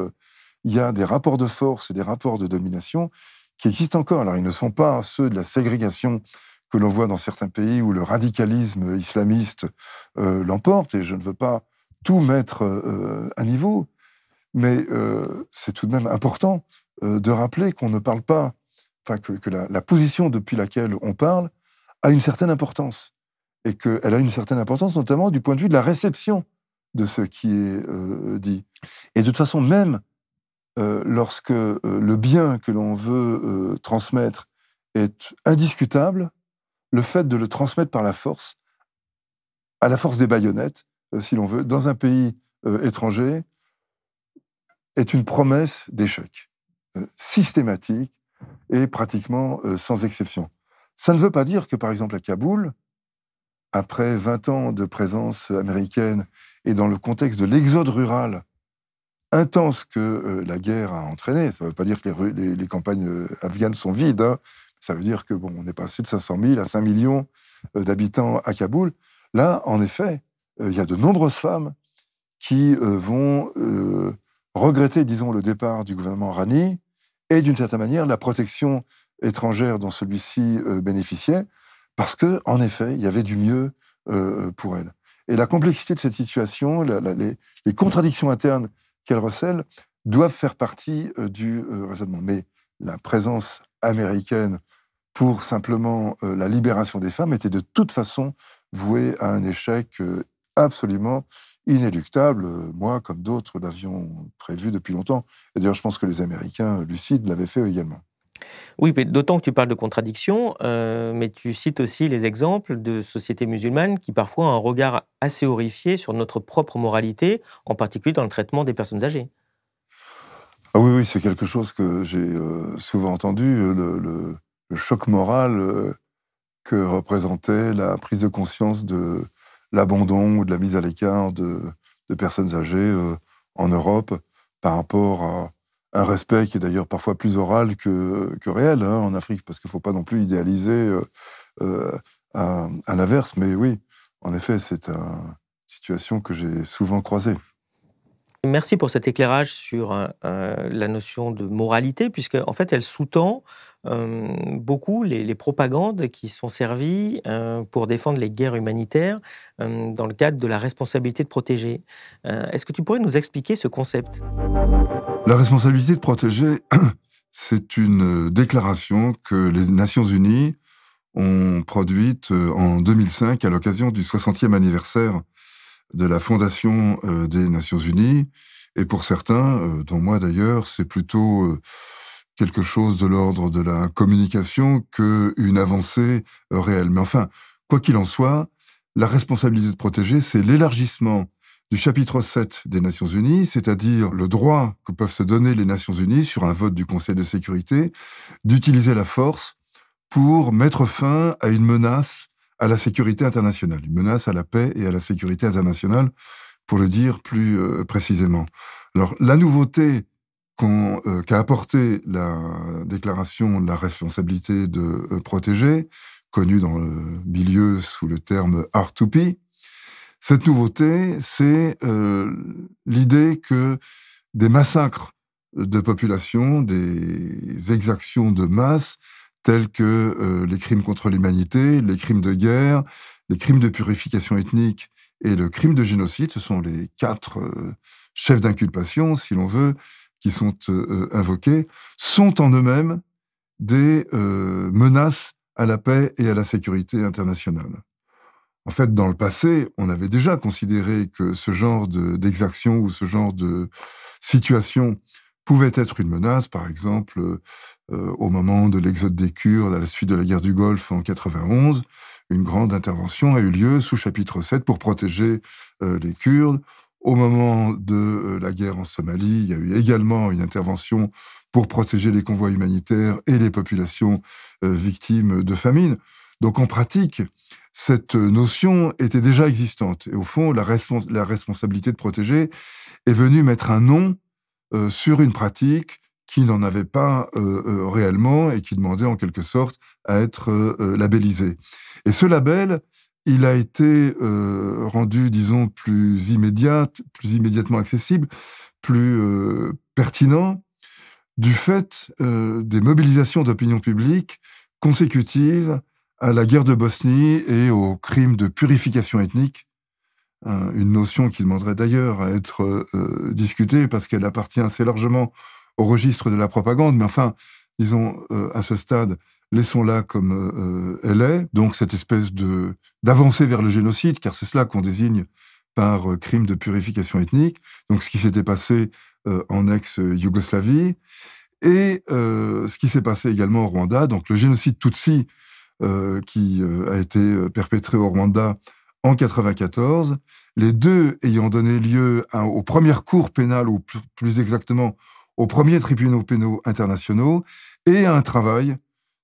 Il y a des rapports de force et des rapports de domination qui existent encore. Alors, ils ne sont pas ceux de la ségrégation que l'on voit dans certains pays où le radicalisme islamiste l'emporte, et je ne veux pas tout mettre euh, à niveau, mais euh, c'est tout de même important euh, de rappeler qu'on ne parle pas, enfin que, la, la, position depuis laquelle on parle a une certaine importance, et qu'elle a une certaine importance notamment du point de vue de la réception de ce qui est dit. Et de toute façon, même lorsque le bien que l'on veut transmettre est indiscutable, le fait de le transmettre par la force, à la force des baïonnettes, euh, si l'on veut, dans un pays euh, étranger, est une promesse d'échec euh, systématique et pratiquement sans exception. Ça ne veut pas dire que, par exemple, à Kaboul, après 20 ans de présence américaine et dans le contexte de l'exode rural intense que la guerre a entraîné, ça ne veut pas dire que les, campagnes afghanes sont vides, hein. ça veut dire que bon, on est passé de 500 000 à 5 millions d'habitants à Kaboul. Là, en effet, euh, il y a de nombreuses femmes qui euh, vont euh, regretter, disons, le départ du gouvernement Rani et, d'une certaine manière, la protection étrangère dont celui-ci bénéficiait, parce que, en effet, il y avait du mieux pour elles. Et la complexité de cette situation, les, les, contradictions internes qu'elle recèle, doivent faire partie du raisonnement. Mais la présence américaine pour simplement la libération des femmes était de toute façon vouée à un échec absolument inéluctable, euh, moi comme d'autres l'avions prévu depuis longtemps. Et d'ailleurs, je pense que les Américains euh, lucides l'avaient fait également. Oui, d'autant que tu parles de contradictions, euh, mais tu cites aussi les exemples de sociétés musulmanes qui parfois ont un regard assez horrifié sur notre propre moralité, en particulier dans le traitement des personnes âgées. Ah oui, oui, c'est quelque chose que j'ai souvent entendu, le, choc moral que représentait la prise de conscience de, l'abandon ou de la mise à l'écart de, personnes âgées euh, en Europe par rapport à un respect qui est d'ailleurs parfois plus oral que, réel hein, en Afrique, parce qu'il ne faut pas non plus idéaliser euh, euh, à l'inverse. Mais oui, en effet, c'est une situation que j'ai souvent croisée. Merci pour cet éclairage sur euh, euh, la notion de moralité, puisque en fait, elle sous-tend euh, beaucoup les, propagandes qui sont servies pour défendre les guerres humanitaires dans le cadre de la responsabilité de protéger. Est-ce que tu pourrais nous expliquer ce concept La responsabilité de protéger, *clears throat* c'est une déclaration que les Nations Unies ont produite en 2005 à l'occasion du 60e anniversaire de la Fondation euh, des Nations Unies. Et pour certains, euh, dont moi d'ailleurs, c'est plutôt euh, quelque chose de l'ordre de la communication qu'une avancée réelle. Mais enfin, quoi qu'il en soit, la responsabilité de protéger, c'est l'élargissement du chapitre 7 des Nations Unies, c'est-à-dire le droit que peuvent se donner les Nations Unies sur un vote du Conseil de sécurité d'utiliser la force pour mettre fin à une menace à la sécurité internationale, une menace à la paix et à la sécurité internationale, pour le dire plus euh, précisément. Alors, la nouveauté euh, qu'a apportée apporté la déclaration de la responsabilité de euh, protéger, connue dans le milieu sous le terme R2P, cette nouveauté, c'est l'idée que des massacres de population, des exactions de masse, tels que euh, les crimes contre l'humanité, les crimes de guerre, les crimes de purification ethnique et le crime de génocide. Ce sont les quatre euh, chefs d'inculpation, si l'on veut, qui sont euh, invoqués, sont en eux-mêmes des menaces à la paix et à la sécurité internationale. En fait, dans le passé, on avait déjà considéré que ce genre d'exaction ou ce genre de situation pouvait être une menace, par exemple euh, au moment de l'exode des Kurdes à la suite de la guerre du Golfe en 91, une grande intervention a eu lieu sous chapitre 7 pour protéger euh, les Kurdes. Au moment de euh, la guerre en Somalie, il y a eu également une intervention pour protéger les convois humanitaires et les populations victimes de famine. Donc en pratique, cette notion était déjà existante. Et au fond, la, responsabilité de protéger est venue mettre un nom sur une pratique qui n'en avait pas euh, euh, réellement et qui demandait en quelque sorte à être euh, labellisé. Et ce label, il a été rendu, disons, plus immédiat, plus immédiatement accessible, plus pertinent du fait des mobilisations d'opinion publique consécutives à la guerre de Bosnie et aux crimes de purification ethnique hein, une notion qui demanderait d'ailleurs à être discutée parce qu'elle appartient assez largement au registre de la propagande, mais enfin, disons, euh, à ce stade, laissons-la comme euh, euh, elle est, donc cette espèce de d'avancée vers le génocide, car c'est cela qu'on désigne par crime de purification ethnique, donc ce qui s'était passé en ex-Yougoslavie, et ce qui s'est passé également au Rwanda, donc le génocide Tutsi qui a été perpétré au Rwanda en 94, les deux ayant donné lieu à, aux premières cours pénales, ou plus exactement aux premiers tribunaux pénaux internationaux et à un travail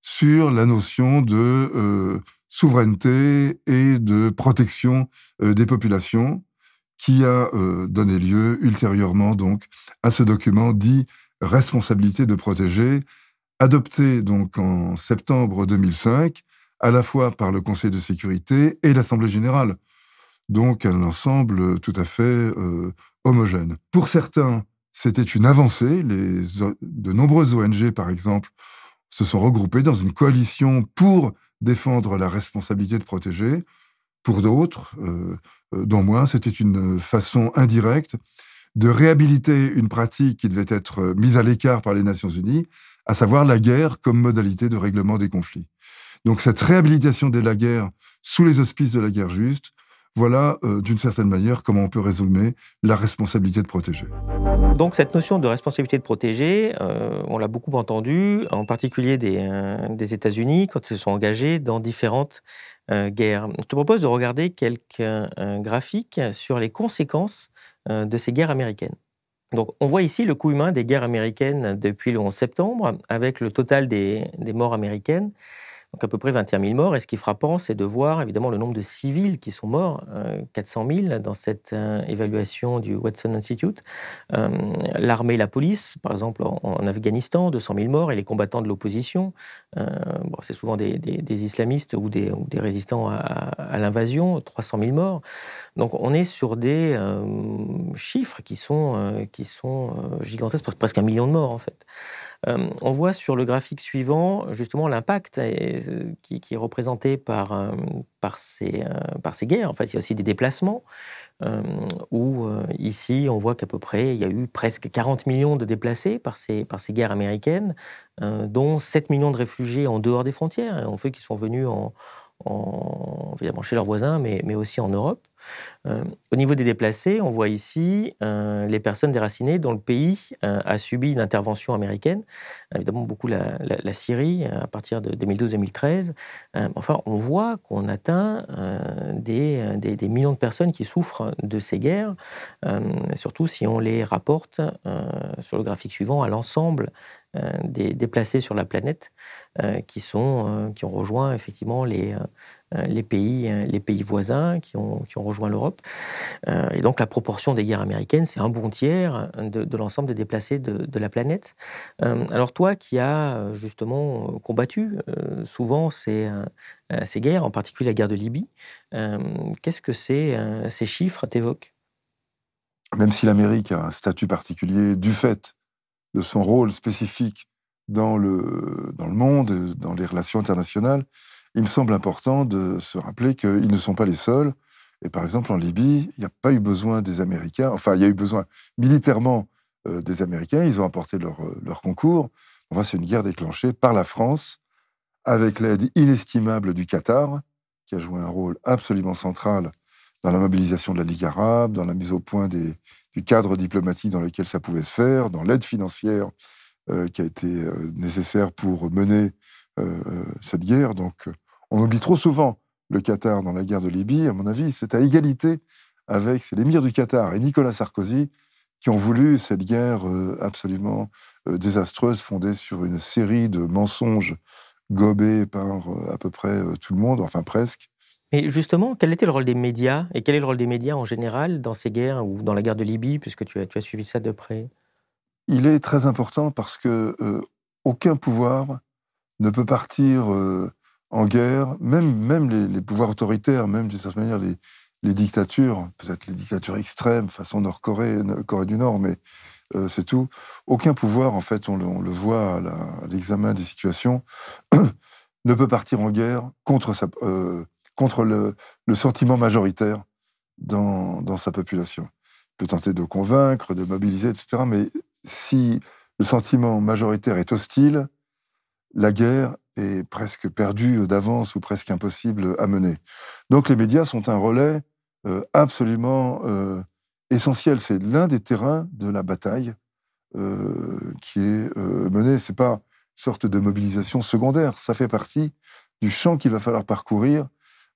sur la notion de euh, souveraineté et de protection euh, des populations qui a euh, donné lieu ultérieurement donc à ce document dit responsabilité de protéger adopté donc en septembre 2005 à la fois par le Conseil de sécurité et l'Assemblée générale. Donc un ensemble tout à fait homogène. Pour certains, c'était une avancée. de nombreuses ONG, par exemple, se sont regroupées dans une coalition pour défendre la responsabilité de protéger. Pour d'autres, euh, euh, dont moi, c'était une façon indirecte de réhabiliter une pratique qui devait être euh, mise à l'écart par les Nations Unies, à savoir la guerre comme modalité de règlement des conflits. Donc cette réhabilitation de la guerre sous les auspices de la guerre juste, voilà, euh, d'une certaine manière, comment on peut résumer la responsabilité de protéger. Donc cette notion de responsabilité de protéger, euh, on l'a beaucoup entendue, en particulier euh, des, États-Unis, quand ils se sont engagés dans différentes guerres. Je te propose de regarder quelques graphiques sur les conséquences de ces guerres américaines. Donc, on voit ici le coût humain des guerres américaines depuis le 11 septembre, avec le total des morts américaines donc à peu près 21 000 morts. Et ce qui est frappant, c'est de voir évidemment le nombre de civils qui sont morts, 400 euh, 000 dans cette euh, évaluation du Watson Institute. Euh, l'armée et la police, par exemple en, Afghanistan, 200 000 morts, et les combattants de l'opposition, bon, c'est souvent des, islamistes ou des, résistants à, l'invasion, 300 000 morts. Donc on est sur des chiffres qui sont, qui sont gigantesques, presque un million de morts en fait. Euh, on voit sur le graphique suivant justement l'impact euh, qui, est représenté euh, par, ces, guerres. En fait, il y a aussi des déplacements. où ici on voit qu'à peu près il y a eu presque 40 millions de déplacés par ces, guerres américaines, dont 7 millions de réfugiés en dehors des frontières, en fait qui sont venus en, en, évidemment chez leurs voisins, mais, mais aussi en Europe. Euh, au niveau des déplacés, on voit ici euh, les personnes déracinées dont le pays euh, a subi une intervention américaine, évidemment beaucoup la, Syrie à partir de 2012-2013. enfin, on voit qu'on atteint des, des, millions de personnes qui souffrent de ces guerres, surtout si on les rapporte sur le graphique suivant à l'ensemble euh, des déplacés sur la planète euh, qui, sont, euh, qui ont rejoint effectivement les, pays, les pays voisins, qui ont, rejoint l'Europe. et donc la proportion des guerres américaines, c'est un bon tiers de, l'ensemble des déplacés de, la planète. alors toi qui as justement combattu souvent ces, ces guerres, en particulier la guerre de Libye, qu'est-ce que ces chiffres t'évoquent même si l'Amérique a un statut particulier du fait de son rôle spécifique dans le, dans le monde, dans les relations internationales, il me semble important de se rappeler qu'ils ne sont pas les seuls. Et par exemple, en Libye, il n'y a pas eu besoin des Américains. Enfin, il y a eu besoin militairement euh, des Américains. Ils ont apporté leur, euh, leur concours. Enfin, c'est une guerre déclenchée par la France, avec l'aide inestimable du Qatar, qui a joué un rôle absolument central dans la mobilisation de la Ligue arabe, dans la mise au point des, du cadre diplomatique dans lequel ça pouvait se faire, dans l'aide financière euh, qui a été euh, nécessaire pour mener euh, cette guerre. Donc, on oublie trop souvent le Qatar dans la guerre de Libye. À mon avis, c'est à égalité avec l'émir du Qatar et Nicolas Sarkozy qui ont voulu cette guerre absolument désastreuse, fondée sur une série de mensonges gobés par à peu près tout le monde, enfin presque, et justement, quel était le rôle des médias et quel est le rôle des médias en général dans ces guerres ou dans la guerre de Libye, puisque tu as, tu as suivi ça de près Il est très important parce que euh, aucun pouvoir ne peut partir euh, en guerre, même, même les, pouvoirs autoritaires, même d'une certaine manière les, dictatures, peut-être les dictatures extrêmes, façon Nord-Corée, Corée du Nord, mais euh, c'est tout. Aucun pouvoir, en fait, on le, voit à l'examen des situations, *coughs* ne peut partir en guerre contre sa, contre le, sentiment majoritaire dans, sa population. Il peut tenter de convaincre, de mobiliser, etc. Mais si le sentiment majoritaire est hostile, la guerre est presque perdue d'avance ou presque impossible à mener. Donc les médias sont un relais euh, absolument euh, essentiel. C'est l'un des terrains de la bataille euh, qui est menée. C'est pas une sorte de mobilisation secondaire. Ça fait partie du champ qu'il va falloir parcourir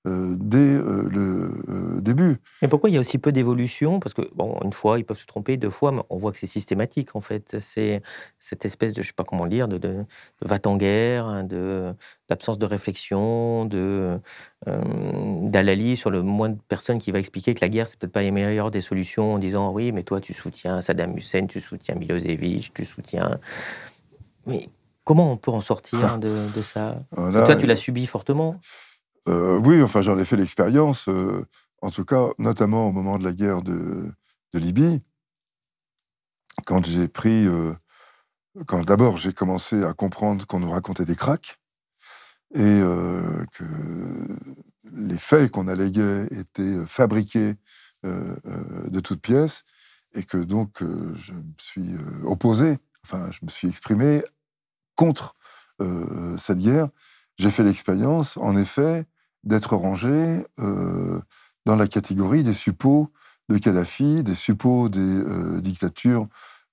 euh, dès euh, le euh, début. Mais pourquoi il y a aussi peu d'évolution Parce que, bon, une fois, ils peuvent se tromper, deux fois, mais on voit que c'est systématique, en fait. C'est cette espèce de, je ne sais pas comment dire, de, va-t-en-guerre, hein, d'absence de, de, réflexion, d'alali sur le moins de personnes qui va expliquer que la guerre, c'est peut-être pas la meilleure des solutions en disant, oui, mais toi, tu soutiens Saddam Hussein, tu soutiens Milosevic, tu soutiens... Mais comment on peut en sortir *laughs* de, ça Toi, tu l'as subi fortement euh, oui, enfin, j'en ai fait l'expérience, euh, en tout cas, notamment au moment de la guerre de, Libye, quand j'ai pris. Euh, quand d'abord j'ai commencé à comprendre qu'on nous racontait des cracks et que les faits qu'on alléguait étaient fabriqués de toutes pièces et que donc je me suis opposé, enfin, je me suis exprimé contre cette guerre j'ai fait l'expérience, en effet, d'être rangé euh, dans la catégorie des suppôts de Kadhafi, des suppôts des euh, dictatures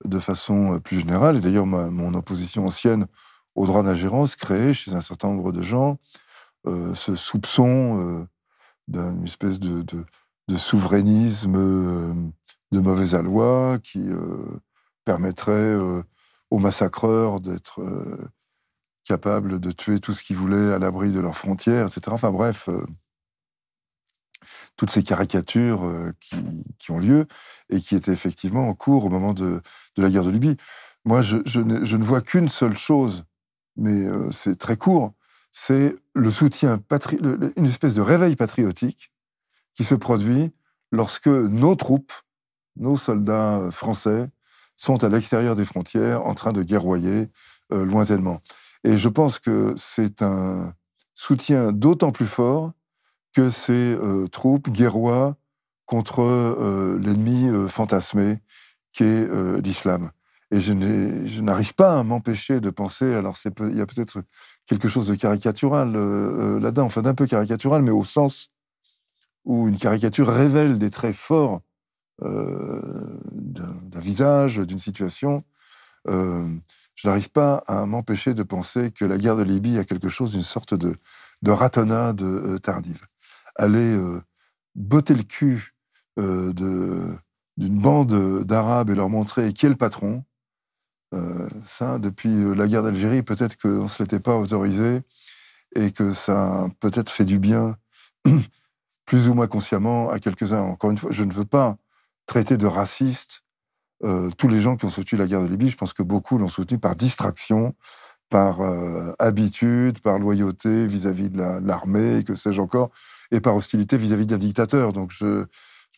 de façon euh, plus générale. Et d'ailleurs, mon opposition ancienne au droit d'ingérence créait chez un certain nombre de gens ce soupçon d'une espèce de, souverainisme de mauvais aloi qui permettrait aux massacreurs d'être capables de tuer tout ce qu'ils voulaient à l'abri de leurs frontières, etc. Enfin bref, euh, toutes ces caricatures euh, qui, ont lieu et qui étaient effectivement en cours au moment de, la guerre de Libye. Moi, je, ne, vois qu'une seule chose, mais euh, c'est très court, c'est le soutien, une espèce de réveil patriotique qui se produit lorsque nos troupes, nos soldats français, sont à l'extérieur des frontières en train de guerroyer lointainement. Et je pense que c'est un soutien d'autant plus fort que ces euh, troupes guerrois contre euh, l'ennemi euh, fantasmé qui est l'islam. Et je, n'arrive pas à m'empêcher de penser, alors il y a peut-être quelque chose de caricatural là-dedans, enfin d'un peu caricatural, mais au sens où une caricature révèle des traits forts d'un visage, d'une situation je n'arrive pas à m'empêcher de penser que la guerre de Libye a quelque chose d'une sorte de, de ratonnade euh, tardive. Aller euh, botter le cul euh, d'une bande d'Arabes et leur montrer qui est le patron, ça, depuis la guerre d'Algérie, peut-être qu'on ne se l'était pas autorisé et que ça peut-être fait du bien, *clears throat* plus ou moins consciemment, à quelques-uns. Encore une fois, je ne veux pas traiter de raciste euh, tous les gens qui ont soutenu la guerre de Libye, je pense que beaucoup l'ont soutenu par distraction, par euh, habitude, par loyauté vis-à-vis de l'armée, que sais-je encore, et par hostilité vis-à-vis d'un dictateur. Donc je ne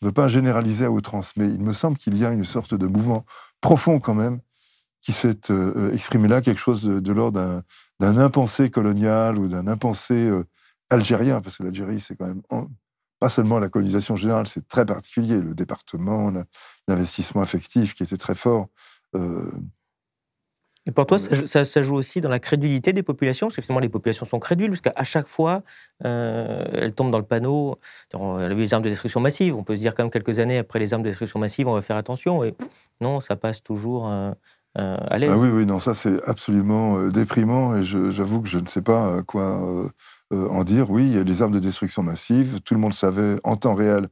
veux pas généraliser à outrance, mais il me semble qu'il y a une sorte de mouvement profond quand même qui s'est euh, exprimé là, quelque chose de, de l'ordre d'un impensé colonial ou d'un impensé algérien, parce que l'Algérie, c'est quand même pas seulement la colonisation générale, c'est très particulier, le département, l'investissement affectif qui était très fort. Euh. et pour toi, euh, ça, joue aussi dans la crédulité des populations, parce que finalement, les populations sont crédules, parce qu'à chaque fois, euh, elles tombent dans le panneau. On a vu les armes de destruction massive, on peut se dire quand même quelques années après les armes de destruction massive, on va faire attention, et non, ça passe toujours à ah l'aise. oui, oui, non, ça c'est absolument déprimant, et j'avoue que je ne sais pas quoi euh, en dire oui, les armes de destruction massive, tout le monde savait en temps réel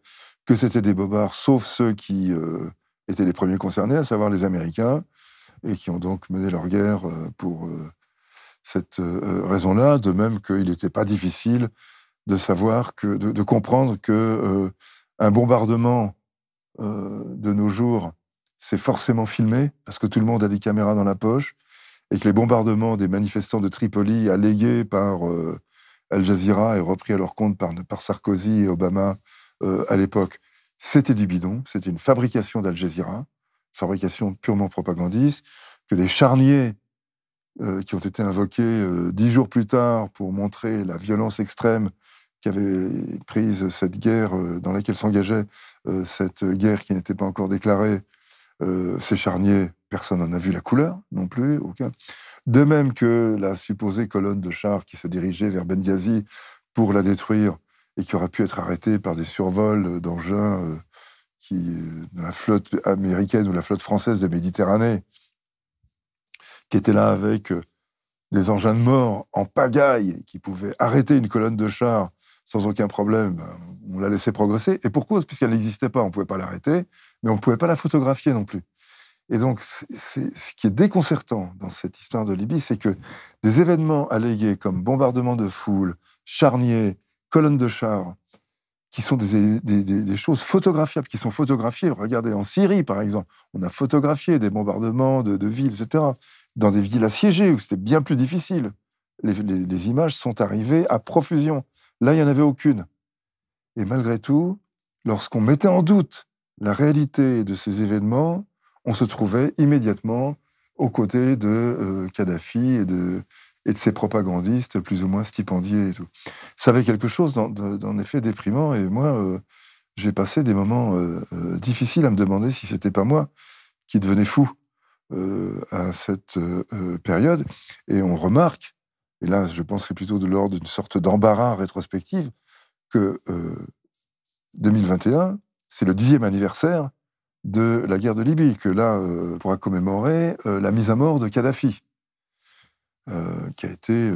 que c'était des bobards, sauf ceux qui euh, étaient les premiers concernés, à savoir les Américains, et qui ont donc mené leur guerre euh, pour cette raison-là, de même qu'il n'était pas difficile de savoir que, de, comprendre que un bombardement de nos jours, c'est forcément filmé parce que tout le monde a des caméras dans la poche et que les bombardements des manifestants de Tripoli allégués par Al Jazeera est repris à leur compte par, Sarkozy et Obama euh, à l'époque. C'était du bidon, c'était une fabrication d'Al Jazeera, fabrication purement propagandiste, que des charniers euh, qui ont été invoqués euh, dix jours plus tard pour montrer la violence extrême qu'avait prise cette guerre dans laquelle s'engageait cette guerre qui n'était pas encore déclarée. ces charniers, personne n'en a vu la couleur non plus, aucun de même que la supposée colonne de chars qui se dirigeait vers Benghazi pour la détruire et qui aurait pu être arrêtée par des survols d'engins euh, euh, de la flotte américaine ou la flotte française de Méditerranée, qui était là avec euh, des engins de mort en pagaille qui pouvaient arrêter une colonne de chars sans aucun problème, ben, on la laissait progresser. Et pour cause, puisqu'elle n'existait pas, on ne pouvait pas l'arrêter, mais on ne pouvait pas la photographier non plus. Et donc, ce qui est déconcertant dans cette histoire de Libye, c'est que des événements allégués comme bombardements de foule, charniers, colonnes de chars, qui sont des, choses photographiables, qui sont photographiées. Regardez, en Syrie, par exemple, on a photographié des bombardements de, villes, etc., dans des villes assiégées, où c'était bien plus difficile. Les, les, images sont arrivées à profusion. Là, il n'y en avait aucune. Et malgré tout, lorsqu'on mettait en doute la réalité de ces événements, on se trouvait immédiatement aux côtés de euh, Kadhafi et de, et de ses propagandistes, plus ou moins stipendiés et tout. Ça avait quelque chose d'en effet déprimant, et moi, euh, j'ai passé des moments euh, difficiles à me demander si c'était pas moi qui devenais fou à cette période. Et on remarque, et là, je pense que c'est plutôt de l'ordre d'une sorte d'embarras rétrospective, que 2021, c'est le dixième anniversaire de la guerre de Libye, que là on euh, pourra commémorer euh, la mise à mort de Kadhafi, euh, qui a été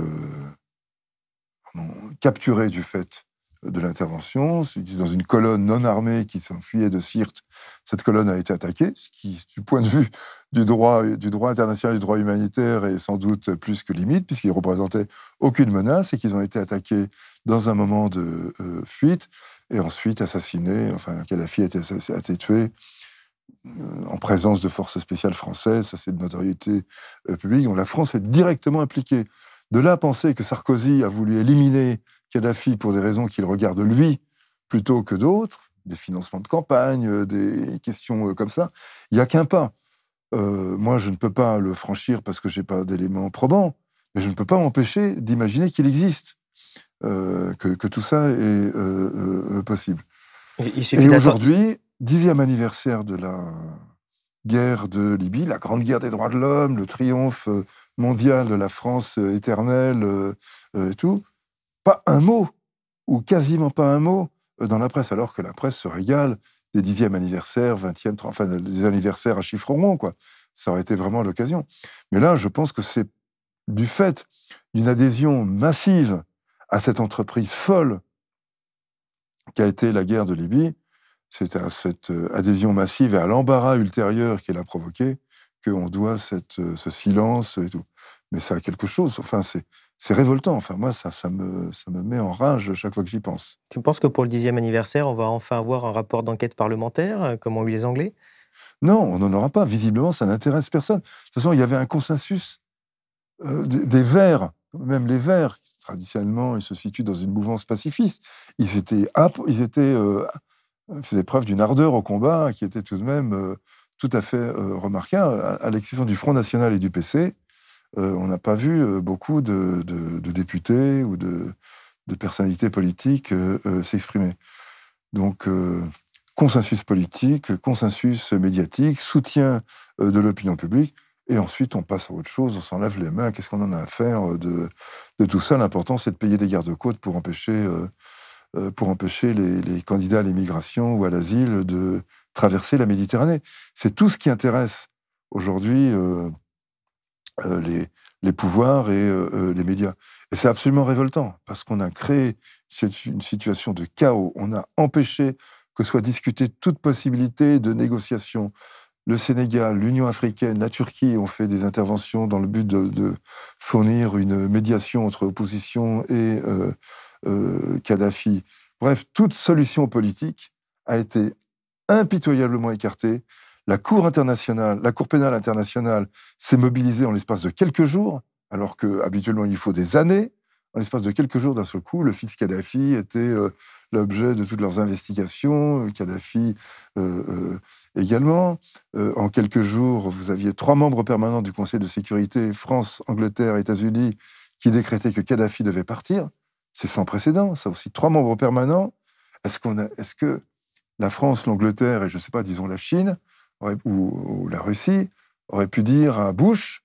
capturé du fait de l'intervention, dans une colonne non armée qui s'enfuyait de Sirte. Cette colonne a été attaquée, ce qui, du point de vue du droit, du droit international et du droit humanitaire, est sans doute plus que limite, puisqu'ils ne représentaient aucune menace et qu'ils ont été attaqués dans un moment de fuite et ensuite assassinés. Enfin, Kadhafi a été, a été tué en présence de forces spéciales françaises, ça c'est de notoriété euh, publique, donc la France est directement impliquée. De là à penser que Sarkozy a voulu éliminer Kadhafi pour des raisons qu'il regarde lui plutôt que d'autres, des financements de campagne, euh, des questions euh, comme ça, il n'y a qu'un pas. moi, je ne peux pas le franchir parce que je n'ai pas d'éléments probants, mais je ne peux pas m'empêcher d'imaginer qu'il existe, que, tout ça est possible. et aujourd'hui, dixième anniversaire de la guerre de Libye, la grande guerre des droits de l'homme, le triomphe euh, mondial de la France euh, éternelle euh, et tout, pas un mot, ou quasiment pas un mot, dans la presse, alors que la presse se régale des dixièmes anniversaires, vingtièmes, enfin des anniversaires à chiffre rond, quoi. Ça aurait été vraiment l'occasion. Mais là, je pense que c'est du fait d'une adhésion massive à cette entreprise folle qu'a été la guerre de Libye, c'est à cette euh, adhésion massive et à l'embarras ultérieur qu'elle a provoqué qu'on doit cette, euh, ce silence et tout. Mais ça a quelque chose. Enfin, c'est, c'est révoltant. Enfin, moi, ça, ça, me, ça me met en rage chaque fois que j'y pense. Tu penses que pour le dixième anniversaire, on va enfin avoir un rapport d'enquête parlementaire, euh, comme ont eu les Anglais Non, on n'en aura pas. Visiblement, ça n'intéresse personne. De toute façon, il y avait un consensus des Verts, même les Verts, traditionnellement, ils se situent dans une mouvance pacifiste. Ils étaient, ils étaient euh, faisait preuve d'une ardeur au combat hein, qui était tout de même euh, tout à fait euh, remarquable. À, l'exception du Front National et du PC, on n'a pas vu beaucoup de, députés ou de, personnalités politiques s'exprimer. Donc, consensus politique, consensus médiatique, soutien de l'opinion publique. Et ensuite, on passe à autre chose, on s'enlève les mains. Qu'est-ce qu'on en a à faire de, tout ça L'important, c'est de payer des gardes-côtes pour empêcher euh, pour empêcher les, candidats à l'immigration ou à l'asile de traverser la Méditerranée. C'est tout ce qui intéresse aujourd'hui euh, euh, les, pouvoirs et les médias. Et c'est absolument révoltant, parce qu'on a créé une situation de chaos, on a empêché que soit discutée toute possibilité de négociation. Le Sénégal, l'Union africaine, la Turquie ont fait des interventions dans le but de fournir une médiation entre opposition et euh, Kadhafi. Bref, toute solution politique a été impitoyablement écartée. La Cour internationale, la Cour pénale internationale s'est mobilisée en l'espace de quelques jours, alors que habituellement il faut des années. En l'espace de quelques jours, d'un seul coup, le fils Kadhafi était euh, l'objet de toutes leurs investigations, euh, Kadhafi également. en quelques jours, vous aviez trois membres permanents du Conseil de sécurité, France, Angleterre, États-Unis, qui décrétaient que Kadhafi devait partir. C'est sans précédent, ça aussi. Trois membres permanents. Est-ce qu'on est que la France, l'Angleterre et je ne sais pas, disons la Chine ou, la Russie auraient pu dire à Bush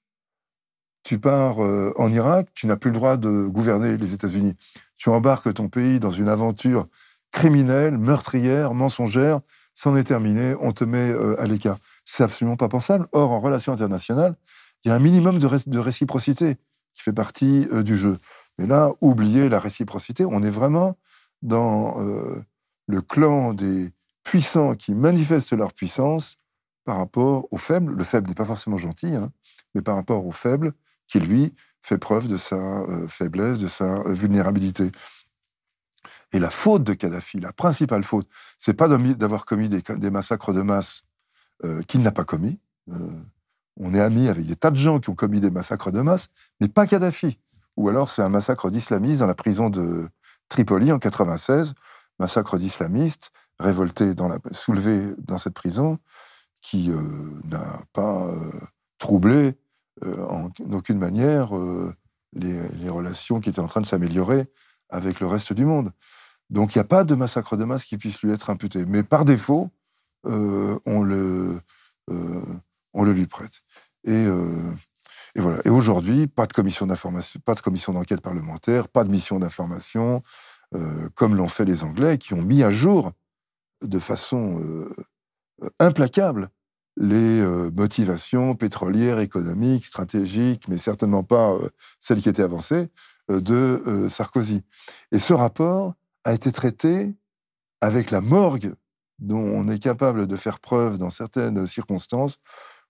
tu pars euh, en Irak, tu n'as plus le droit de gouverner les États-Unis. Tu embarques ton pays dans une aventure criminelle, meurtrière, mensongère. C'en est terminé, on te met euh, à l'écart. C'est absolument pas pensable. Or, en relation internationale, il y a un minimum de, réciprocité qui fait partie euh, du jeu. Mais là, oublier la réciprocité, on est vraiment dans euh, le clan des puissants qui manifestent leur puissance par rapport aux faibles. Le faible n'est pas forcément gentil, hein, mais par rapport au faible qui, lui, fait preuve de sa euh, faiblesse, de sa euh, vulnérabilité. Et la faute de Kadhafi, la principale faute, c'est pas d'avoir commis des, massacres de masse qu'il n'a pas commis. on est amis avec des tas de gens qui ont commis des massacres de masse, mais pas Kadhafi ou alors c'est un massacre d'islamistes dans la prison de Tripoli en 96, massacre d'islamistes révoltés, dans la, soulevés dans cette prison, qui euh, n'a pas euh, troublé euh, en d'aucune manière les, relations qui étaient en train de s'améliorer avec le reste du monde. Donc il n'y a pas de massacre de masse qui puisse lui être imputé. Mais par défaut, on, le, on le lui prête. Et et aujourd'hui, pas de commission pas de commission d'enquête parlementaire, pas de mission d'information, euh, comme l'ont fait les Anglais, qui ont mis à jour de façon euh, implacable les euh, motivations pétrolières, économiques, stratégiques, mais certainement pas celles qui étaient avancées, de Sarkozy. Et ce rapport a été traité avec la morgue dont on est capable de faire preuve dans certaines circonstances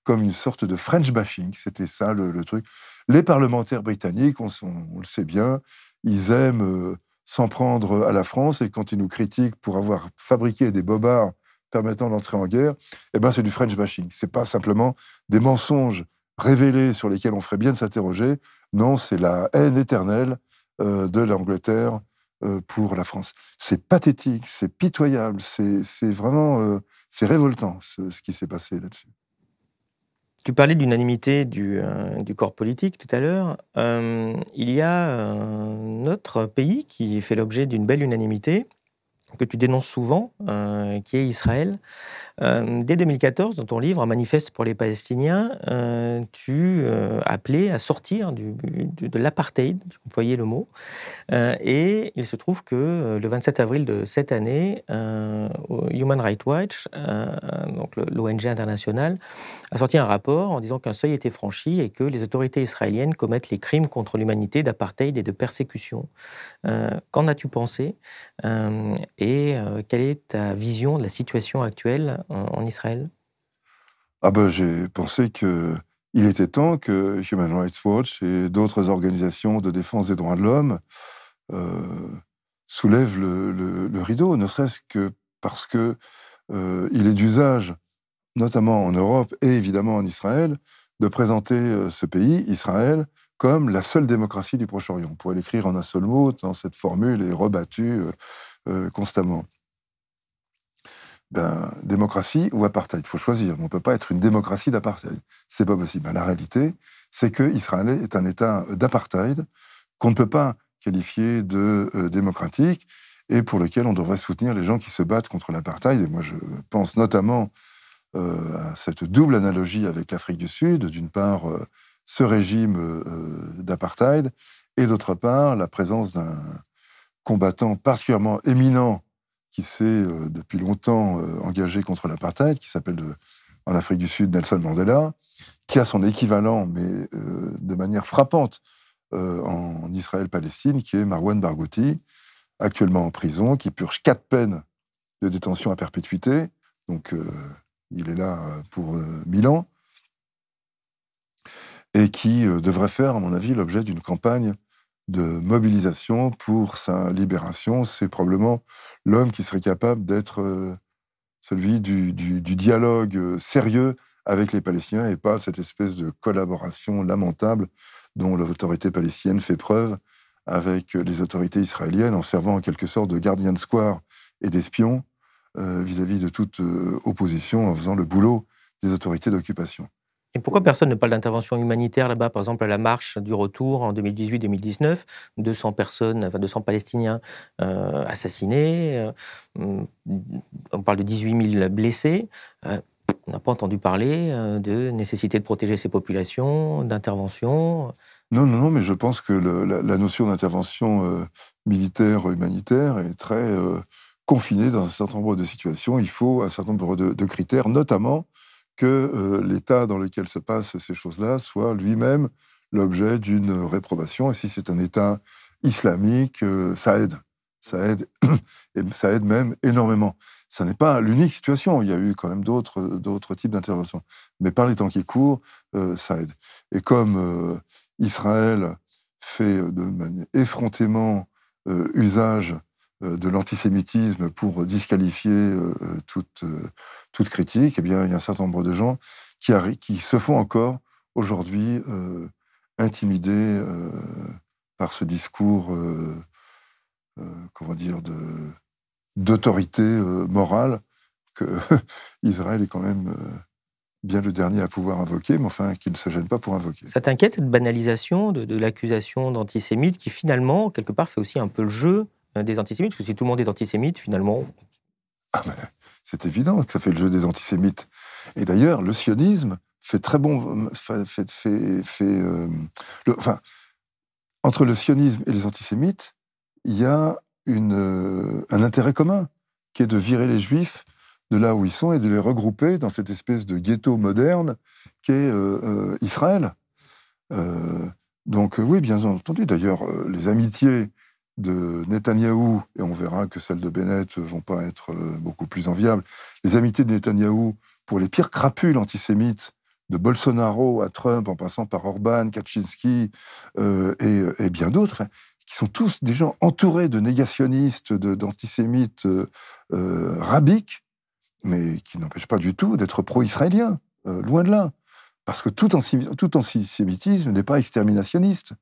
comme une sorte de French bashing. C'était ça le, truc. Les parlementaires britanniques, on, le sait bien, ils aiment euh, s'en prendre à la France et quand ils nous critiquent pour avoir fabriqué des bobards permettant d'entrer en guerre, eh ben c'est du French bashing. C'est pas simplement des mensonges révélés sur lesquels on ferait bien de s'interroger. Non, c'est la haine éternelle euh, de l'Angleterre euh, pour la France. C'est pathétique, c'est pitoyable, c'est vraiment c'est révoltant ce qui s'est passé là-dessus. Tu parlais d'unanimité euh, du, corps politique tout à l'heure. Euh, il y a notre euh, pays qui fait l'objet d'une belle unanimité que tu dénonces souvent, qui est Israël. Euh, dès 2014, dans ton livre, Un manifeste pour les Palestiniens, euh, tu euh, appelais à sortir de l'apartheid, tu employais le mot. et il se trouve que le 27 avril de cette année, Human Rights Watch, donc l'ONG internationale, a sorti un rapport en disant qu'un seuil était franchi et que les autorités israéliennes commettent les crimes contre l'humanité d'apartheid et de persécution. Qu'en as-tu pensé Et quelle est ta vision de la situation actuelle en Israël Ah ben, j'ai pensé que il était temps que Human Rights Watch et d'autres organisations de défense des droits de l'homme euh, soulèvent le, rideau, ne serait-ce que parce que euh, il est d'usage, notamment en Europe et évidemment en Israël, de présenter euh, ce pays, Israël, comme la seule démocratie du Proche-Orient. On pourrait l'écrire en un seul mot, tant cette formule est rebattue constamment. Ben, démocratie ou apartheid. Il faut choisir. On ne peut pas être une démocratie d'apartheid. C'est pas possible. Ben, la réalité, c'est que Israël est un État euh, d'apartheid qu'on ne peut pas qualifier de euh, démocratique et pour lequel on devrait soutenir les gens qui se battent contre l'apartheid. Et moi, je pense notamment euh, à cette double analogie avec l'Afrique du Sud. D'une part, ce régime d'apartheid et d'autre part, la présence d'un combattant particulièrement éminent qui s'est euh, depuis longtemps euh, engagé contre l'apartheid, qui s'appelle euh, en Afrique du Sud Nelson Mandela, qui a son équivalent, mais de manière frappante, en Israël-Palestine, qui est Marwan Barghouti, actuellement en prison, qui purge quatre peines de détention à perpétuité. Donc, il est là pour mille ans et qui devrait faire, à mon avis, l'objet d'une campagne de mobilisation pour sa libération, c'est probablement l'homme qui serait capable d'être euh, celui du, dialogue euh, sérieux avec les Palestiniens et pas cette espèce de collaboration lamentable dont l'autorité palestinienne fait preuve avec euh, les autorités israéliennes en servant en quelque sorte de gardien de square et d'espion vis-à-vis de toute opposition en faisant le boulot des autorités d'occupation. Et pourquoi personne ne parle d'intervention humanitaire là-bas Par exemple, à la marche du retour en 2018-2019, 200 personnes, enfin 200 Palestiniens euh, assassinés, euh, on parle de 18 000 blessés. Euh, on n'a pas entendu parler de nécessité de protéger ces populations, d'intervention. Non, non, non, mais je pense que la, notion d'intervention militaire humanitaire est très confinée dans un certain nombre de situations. Il faut un certain nombre de, de critères, notamment que euh, l'état dans lequel se passent ces choses-là soit lui-même l'objet d'une réprobation. Et si c'est un état islamique, euh, ça aide. Ça aide, *clears throat* et ça aide même énormément. Ça n'est pas l'unique situation. Il y a eu quand même d'autres types d'interventions. Mais par les temps qui courent, euh, ça aide. Et comme Israël fait de manière effrontément usage euh, de l'antisémitisme pour disqualifier euh, toute, euh, toute critique, eh bien, il y a un certain nombre de gens qui, qui se font encore aujourd'hui intimider par ce discours, comment dire, de, d'autorité morale que *laughs* Israël est quand même bien le dernier à pouvoir invoquer, mais enfin qu'il ne se gêne pas pour invoquer. Ça t'inquiète cette banalisation de, de l'accusation d'antisémite qui finalement, quelque part, fait aussi un peu le jeu des antisémites Parce que si tout le monde est antisémite, finalement. Ah c'est évident que ça fait le jeu des antisémites. Et d'ailleurs, le sionisme fait très bon. Fait, euh, enfin, entre le sionisme et les antisémites, il y a une, euh, un intérêt commun, qui est de virer les juifs de là où ils sont et de les regrouper dans cette espèce de ghetto moderne qu'est euh, Israël. donc oui, bien entendu. D'ailleurs, les amitiés de Netanyahou, et on verra que celles de Bennett vont pas être euh, beaucoup plus enviables, les amitiés de Netanyahou pour les pires crapules antisémites, de Bolsonaro à Trump, en passant par Orban, Kaczynski euh, euh, et, bien d'autres, hein, qui sont tous des gens entourés de négationnistes, d'antisémites rabiques, mais qui n'empêchent pas du tout d'être pro-israéliens, loin de là. Parce que tout, antisémitisme, tout antisémitisme n'est pas exterminationniste.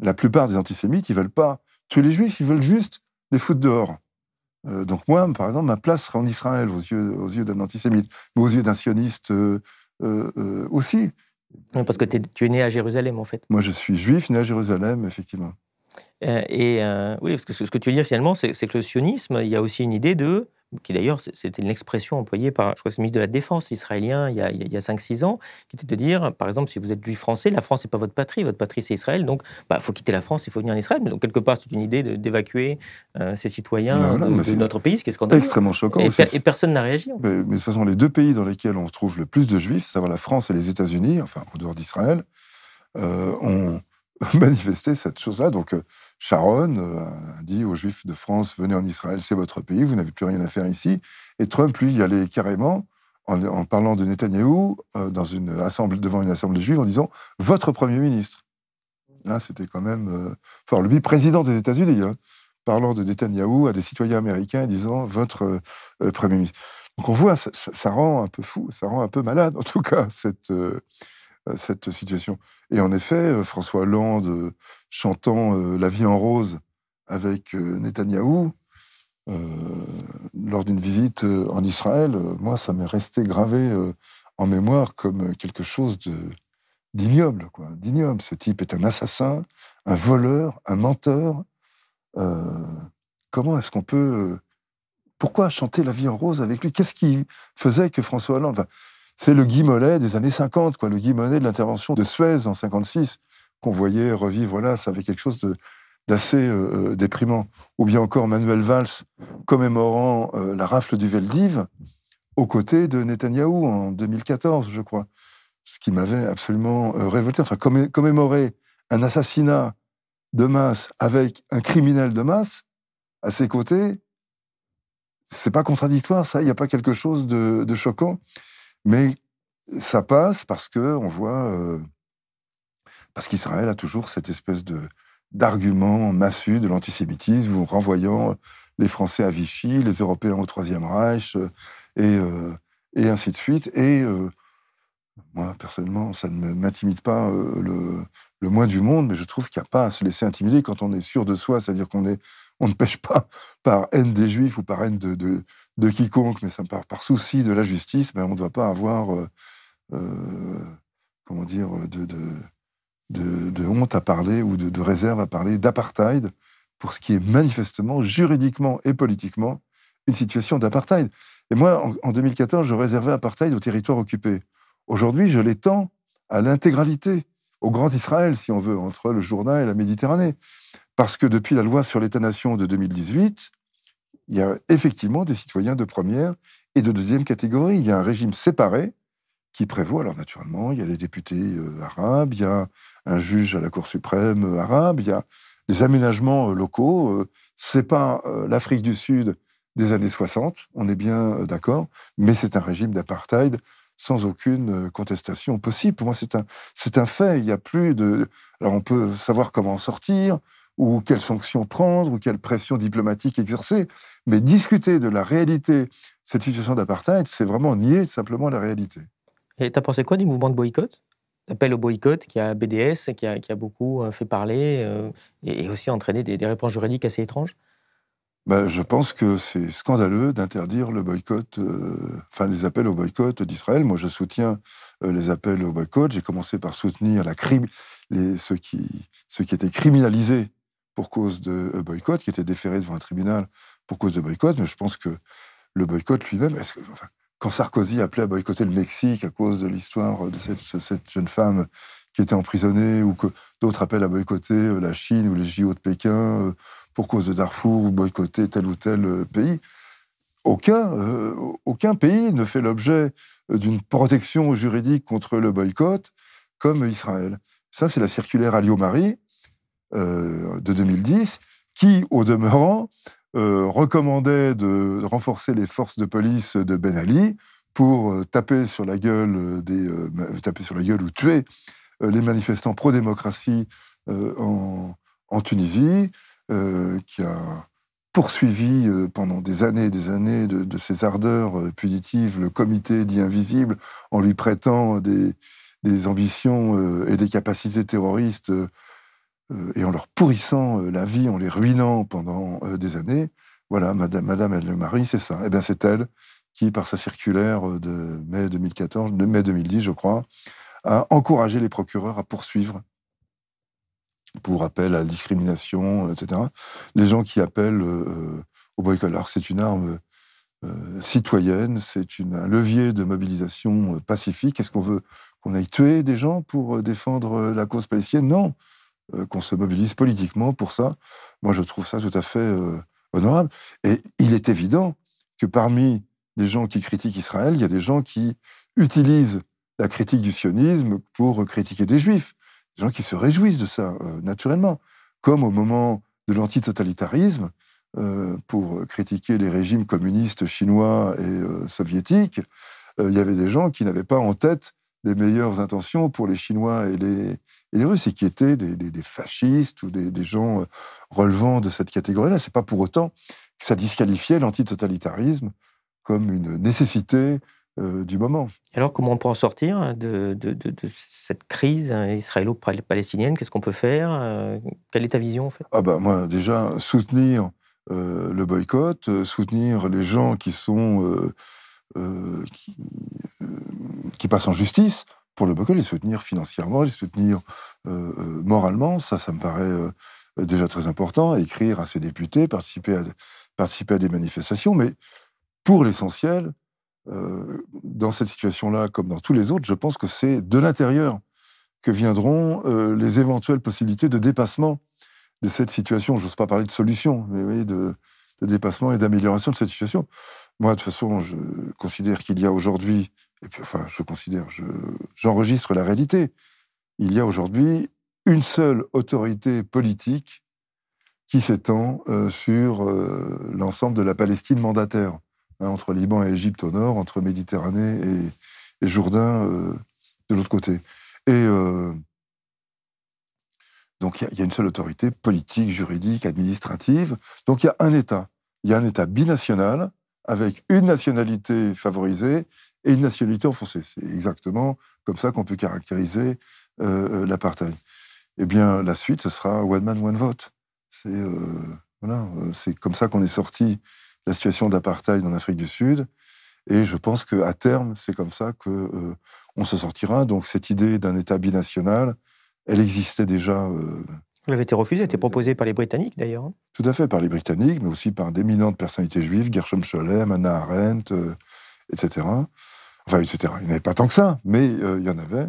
La plupart des antisémites, ils veulent pas tous les Juifs, ils veulent juste les foutre dehors. Euh, donc moi, par exemple, ma place sera en Israël aux yeux, d'un antisémite, mais aux yeux d'un sioniste euh, euh, aussi. parce que tu es né à Jérusalem, en fait. Moi, je suis juif, né à Jérusalem, effectivement. et oui, parce que ce que tu veux dire, finalement, c'est que le sionisme, il y a aussi une idée de qui d'ailleurs, c'était une expression employée par, je crois, le ministre de la Défense israélien il y a, a 5-6 ans, qui était de dire, par exemple, si vous êtes juif français, la France n'est pas votre patrie, votre patrie c'est Israël, donc il bah, faut quitter la France, il faut venir en Israël. donc, quelque part, c'est une idée d'évacuer ses euh, ces citoyens de, notre pays, ce qui est scandaleux. Extrêmement choquant. Et, personne n'a réagi. Mais, de toute façon, les deux pays dans lesquels on trouve le plus de juifs, savoir la France et les États-Unis, enfin, en dehors d'Israël, euh, ont *laughs* manifester cette chose-là. Donc euh, Sharon euh, a dit aux Juifs de France, venez en Israël, c'est votre pays, vous n'avez plus rien à faire ici. Et Trump, lui, y allait carrément en, parlant de Netanyahou euh, dans une assemblée, devant une assemblée juive en disant, votre Premier ministre. Là, c'était quand même euh, fort. Lui, président des États-Unis, hein, parlant de Netanyahou à des citoyens américains et disant, votre Premier ministre. Donc on voit, ça, ça, rend un peu fou, ça rend un peu malade, en tout cas, cette, euh, cette situation. Et en effet, euh, François Hollande euh, chantant La vie en rose avec Netanyahou, lors d'une visite en Israël, moi, ça m'est resté gravé en mémoire comme quelque chose d'ignoble. D'ignoble. Ce type est un assassin, un voleur, un menteur. comment est-ce qu'on peut. Pourquoi chanter La vie en rose avec lui Qu'est-ce qui faisait que François Hollande c'est le Guy Mollet des années 50, quoi, le Guy Mollet de l'intervention de Suez en 56, qu'on voyait revivre là, ça avait quelque chose d'assez euh, euh, déprimant. Ou bien encore Manuel Valls commémorant euh, la rafle du Veldiv aux côtés de Netanyahou en 2014, je crois. Ce qui m'avait absolument révolté. Enfin, commémorer un assassinat de masse avec un criminel de masse à ses côtés, c'est pas contradictoire, ça. Il n'y a pas quelque chose de choquant. Mais ça passe parce que on voit, euh, parce qu'Israël a toujours cette espèce de d'argument massu de l'antisémitisme, renvoyant les Français à Vichy, les Européens au Troisième Reich, euh, et, euh, et ainsi de suite. Et moi, personnellement, ça ne m'intimide pas le, le, moins du monde, mais je trouve qu'il n'y a pas à se laisser intimider quand on est sûr de soi, c'est-à-dire qu'on on ne pêche pas par haine des Juifs ou par haine de, de quiconque, mais ça me par, par souci de la justice, ben, on ne doit pas avoir, euh, euh, comment dire, de, honte à parler ou de, réserve à parler d'apartheid pour ce qui est manifestement, juridiquement et politiquement, une situation d'apartheid. Et moi, en, 2014, je réservais apartheid aux territoires occupés. Aujourd'hui, je l'étends à l'intégralité, au Grand Israël, si on veut, entre le Jourdain et la Méditerranée. Parce que depuis la loi sur l'État-nation de 2018, il y a effectivement des citoyens de première et de deuxième catégorie. Il y a un régime séparé qui prévoit, alors naturellement, il y a des députés euh, arabes, il y a un juge à la Cour suprême euh, arabe, il y a des aménagements euh, locaux. c'est pas l'Afrique du Sud des années 60, on est bien d'accord, mais c'est un régime d'apartheid sans aucune contestation possible. Pour moi, c'est un, c'est un fait. Il n'y a plus de. Alors, on peut savoir comment en sortir, ou quelles sanctions prendre, ou quelle pression diplomatique exercer. Mais discuter de la réalité, cette situation d'apartheid, c'est vraiment nier simplement la réalité. Et t'as pensé quoi du mouvement de boycott L'appel au boycott qui a BDS, qui a, qui a beaucoup euh, fait parler, euh, et, aussi entraîné des, réponses juridiques assez étranges ben, Je pense que c'est scandaleux d'interdire le boycott, euh, enfin les appels au boycott d'Israël. Moi, je soutiens les appels au boycott. J'ai commencé par soutenir la crime, les, ceux, qui, ceux qui étaient criminalisés pour cause de euh, boycott, qui était déféré devant un tribunal pour cause de boycott, mais je pense que le boycott lui-même, est quand Sarkozy appelait à boycotter le Mexique à cause de l'histoire de cette, jeune femme qui était emprisonnée, ou que d'autres appellent à boycotter euh, la Chine ou les JO de Pékin euh, pour cause de Darfour, ou boycotter tel ou tel pays, aucun, aucun pays ne fait l'objet d'une protection juridique contre le boycott comme Israël. Ça, c'est la circulaire Alio-Marie, euh, de 2010, qui, au demeurant, euh, recommandait de renforcer les forces de police de Ben Ali pour euh, taper sur la gueule taper sur la gueule ou tuer les manifestants pro-démocratie en, Tunisie, qui a poursuivi pendant des années et des années de, de ses ardeurs punitives le comité dit invisible en lui prêtant des ambitions et des capacités terroristes euh, et en leur pourrissant euh, la vie, en les ruinant pendant euh, des années. Voilà, Madame, Madame c'est ça. Eh bien, c'est elle qui, par sa circulaire de mai 2014, de mai 2010, je crois, a encouragé les procureurs à poursuivre pour appel à la discrimination, etc. Les gens qui appellent au boycott. Alors, c'est une arme citoyenne, c'est un levier de mobilisation pacifique. Est-ce qu'on veut qu'on aille tuer des gens pour défendre la cause palestinienne Non. Euh, qu'on se mobilise politiquement pour ça. Moi, je trouve ça tout à fait euh, honorable. Et il est évident que parmi les gens qui critiquent Israël, il y a des gens qui utilisent la critique du sionisme pour critiquer des juifs. Des gens qui se réjouissent de ça, euh, naturellement. Comme au moment de l'antitotalitarisme, pour critiquer les régimes communistes chinois et soviétiques, il y avait des gens qui n'avaient pas en tête les meilleures intentions pour les Chinois et les, et les Russes, qui étaient des, fascistes ou des, gens euh, relevant de cette catégorie-là. C'est pas pour autant que ça disqualifiait l'antitotalitarisme comme une nécessité euh, du moment. alors, comment on peut en sortir hein, de, cette crise hein, israélo-palestinienne Qu'est-ce qu'on peut faire euh, Quelle est ta vision, en fait Ah bah moi, déjà, soutenir le boycott, soutenir les gens qui sont... qui, passent en justice, pour le Boko, les soutenir financièrement, les soutenir euh, euh, moralement, ça, ça me paraît euh, déjà très important. Écrire à ses députés, participer à, participer à des manifestations, mais pour l'essentiel, dans cette situation-là, comme dans tous les autres, je pense que c'est de l'intérieur que viendront les éventuelles possibilités de dépassement de cette situation. je n'ose pas parler de solution, mais de, de dépassement et d'amélioration de cette situation. Moi, de toute façon, je considère qu'il y a aujourd'hui enfin, je considère, j'enregistre la réalité. Il y a aujourd'hui une seule autorité politique qui s'étend euh, sur euh, l'ensemble de la Palestine mandataire, hein, entre Liban et Égypte au nord, entre Méditerranée et, Jourdain euh, de l'autre côté. Et donc il y, a une seule autorité politique, juridique, administrative. Donc il y a un État. Il y a un État binational avec une nationalité favorisée et une nationalité enfoncée. C'est exactement comme ça qu'on peut caractériser euh, l'apartheid. Eh bien, la suite, ce sera one man, one vote. C'est euh, voilà, euh, c'est comme ça qu'on est sorti la situation d'apartheid en Afrique du Sud. Et je pense qu'à terme, c'est comme ça qu'on on se sortira. Donc, cette idée d'un État binational, elle existait déjà. Elle avait été refusée, elle était proposée par les Britanniques d'ailleurs. Hein. Tout à fait, par les Britanniques, mais aussi par d'éminentes personnalités juives, Gershom Scholem, Anna Arendt, etc enfin, etc. Il n'y avait pas tant que ça, mais euh, il y en avait.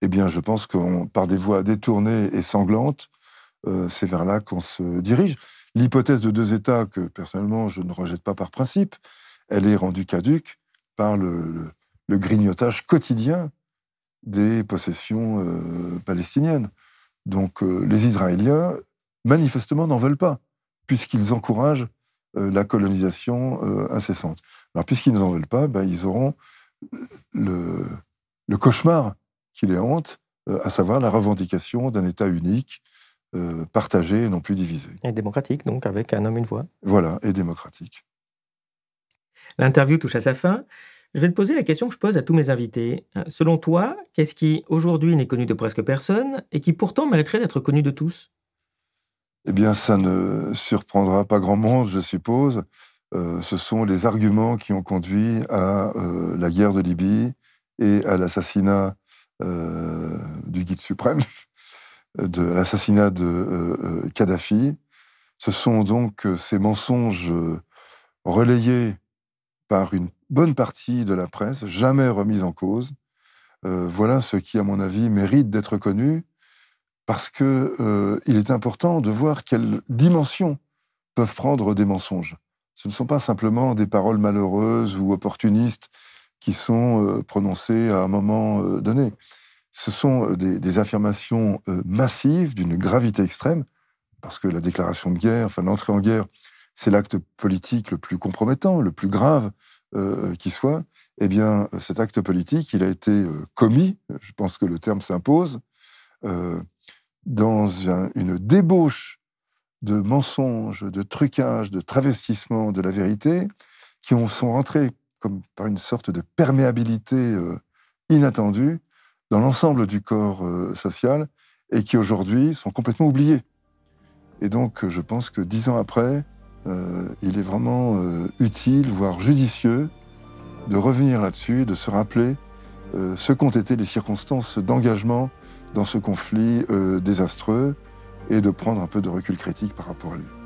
Eh bien, je pense que par des voies détournées et sanglantes, euh, c'est vers là qu'on se dirige. L'hypothèse de deux États, que personnellement je ne rejette pas par principe, elle est rendue caduque par le, grignotage quotidien des possessions euh, palestiniennes. Donc les Israéliens, manifestement, n'en veulent pas, puisqu'ils encouragent la colonisation incessante. Alors, puisqu'ils ne nous en veulent pas, ben, ils auront le, cauchemar qui les hante, euh, à savoir la revendication d'un État unique, euh, partagé et non plus divisé. Et démocratique, donc, avec un homme, une voix. Voilà, et démocratique. L'interview touche à sa fin. Je vais te poser la question que je pose à tous mes invités. Euh, selon toi, qu'est-ce qui aujourd'hui n'est connu de presque personne et qui pourtant mériterait d'être connu de tous Eh bien, ça ne surprendra pas grand monde, je suppose. Euh, ce sont les arguments qui ont conduit à euh, la guerre de Libye et à l'assassinat euh, du guide suprême, *laughs* de l'assassinat de Kadhafi. Ce sont donc ces mensonges relayés par une bonne partie de la presse, jamais remis en cause. voilà ce qui, à mon avis, mérite d'être connu, parce qu'il est important de voir quelles dimensions peuvent prendre des mensonges ce ne sont pas simplement des paroles malheureuses ou opportunistes qui sont euh, prononcées à un moment euh, donné. Ce sont euh, des, affirmations massives d'une gravité extrême, parce que la déclaration de guerre, enfin l'entrée en guerre, c'est l'acte politique le plus compromettant, le plus grave qui soit. Eh bien, cet acte politique, il a été commis, je pense que le terme s'impose, dans une débauche de mensonges, de trucages, de travestissements de la vérité qui ont, sont rentrés comme par une sorte de perméabilité euh, inattendue dans l'ensemble du corps euh, social et qui aujourd'hui sont complètement oubliés. Et donc je pense que dix ans après, euh, il est vraiment utile, voire judicieux, de revenir là-dessus, de se rappeler ce qu'ont été les circonstances d'engagement dans ce conflit désastreux et de prendre un peu de recul critique par rapport à lui.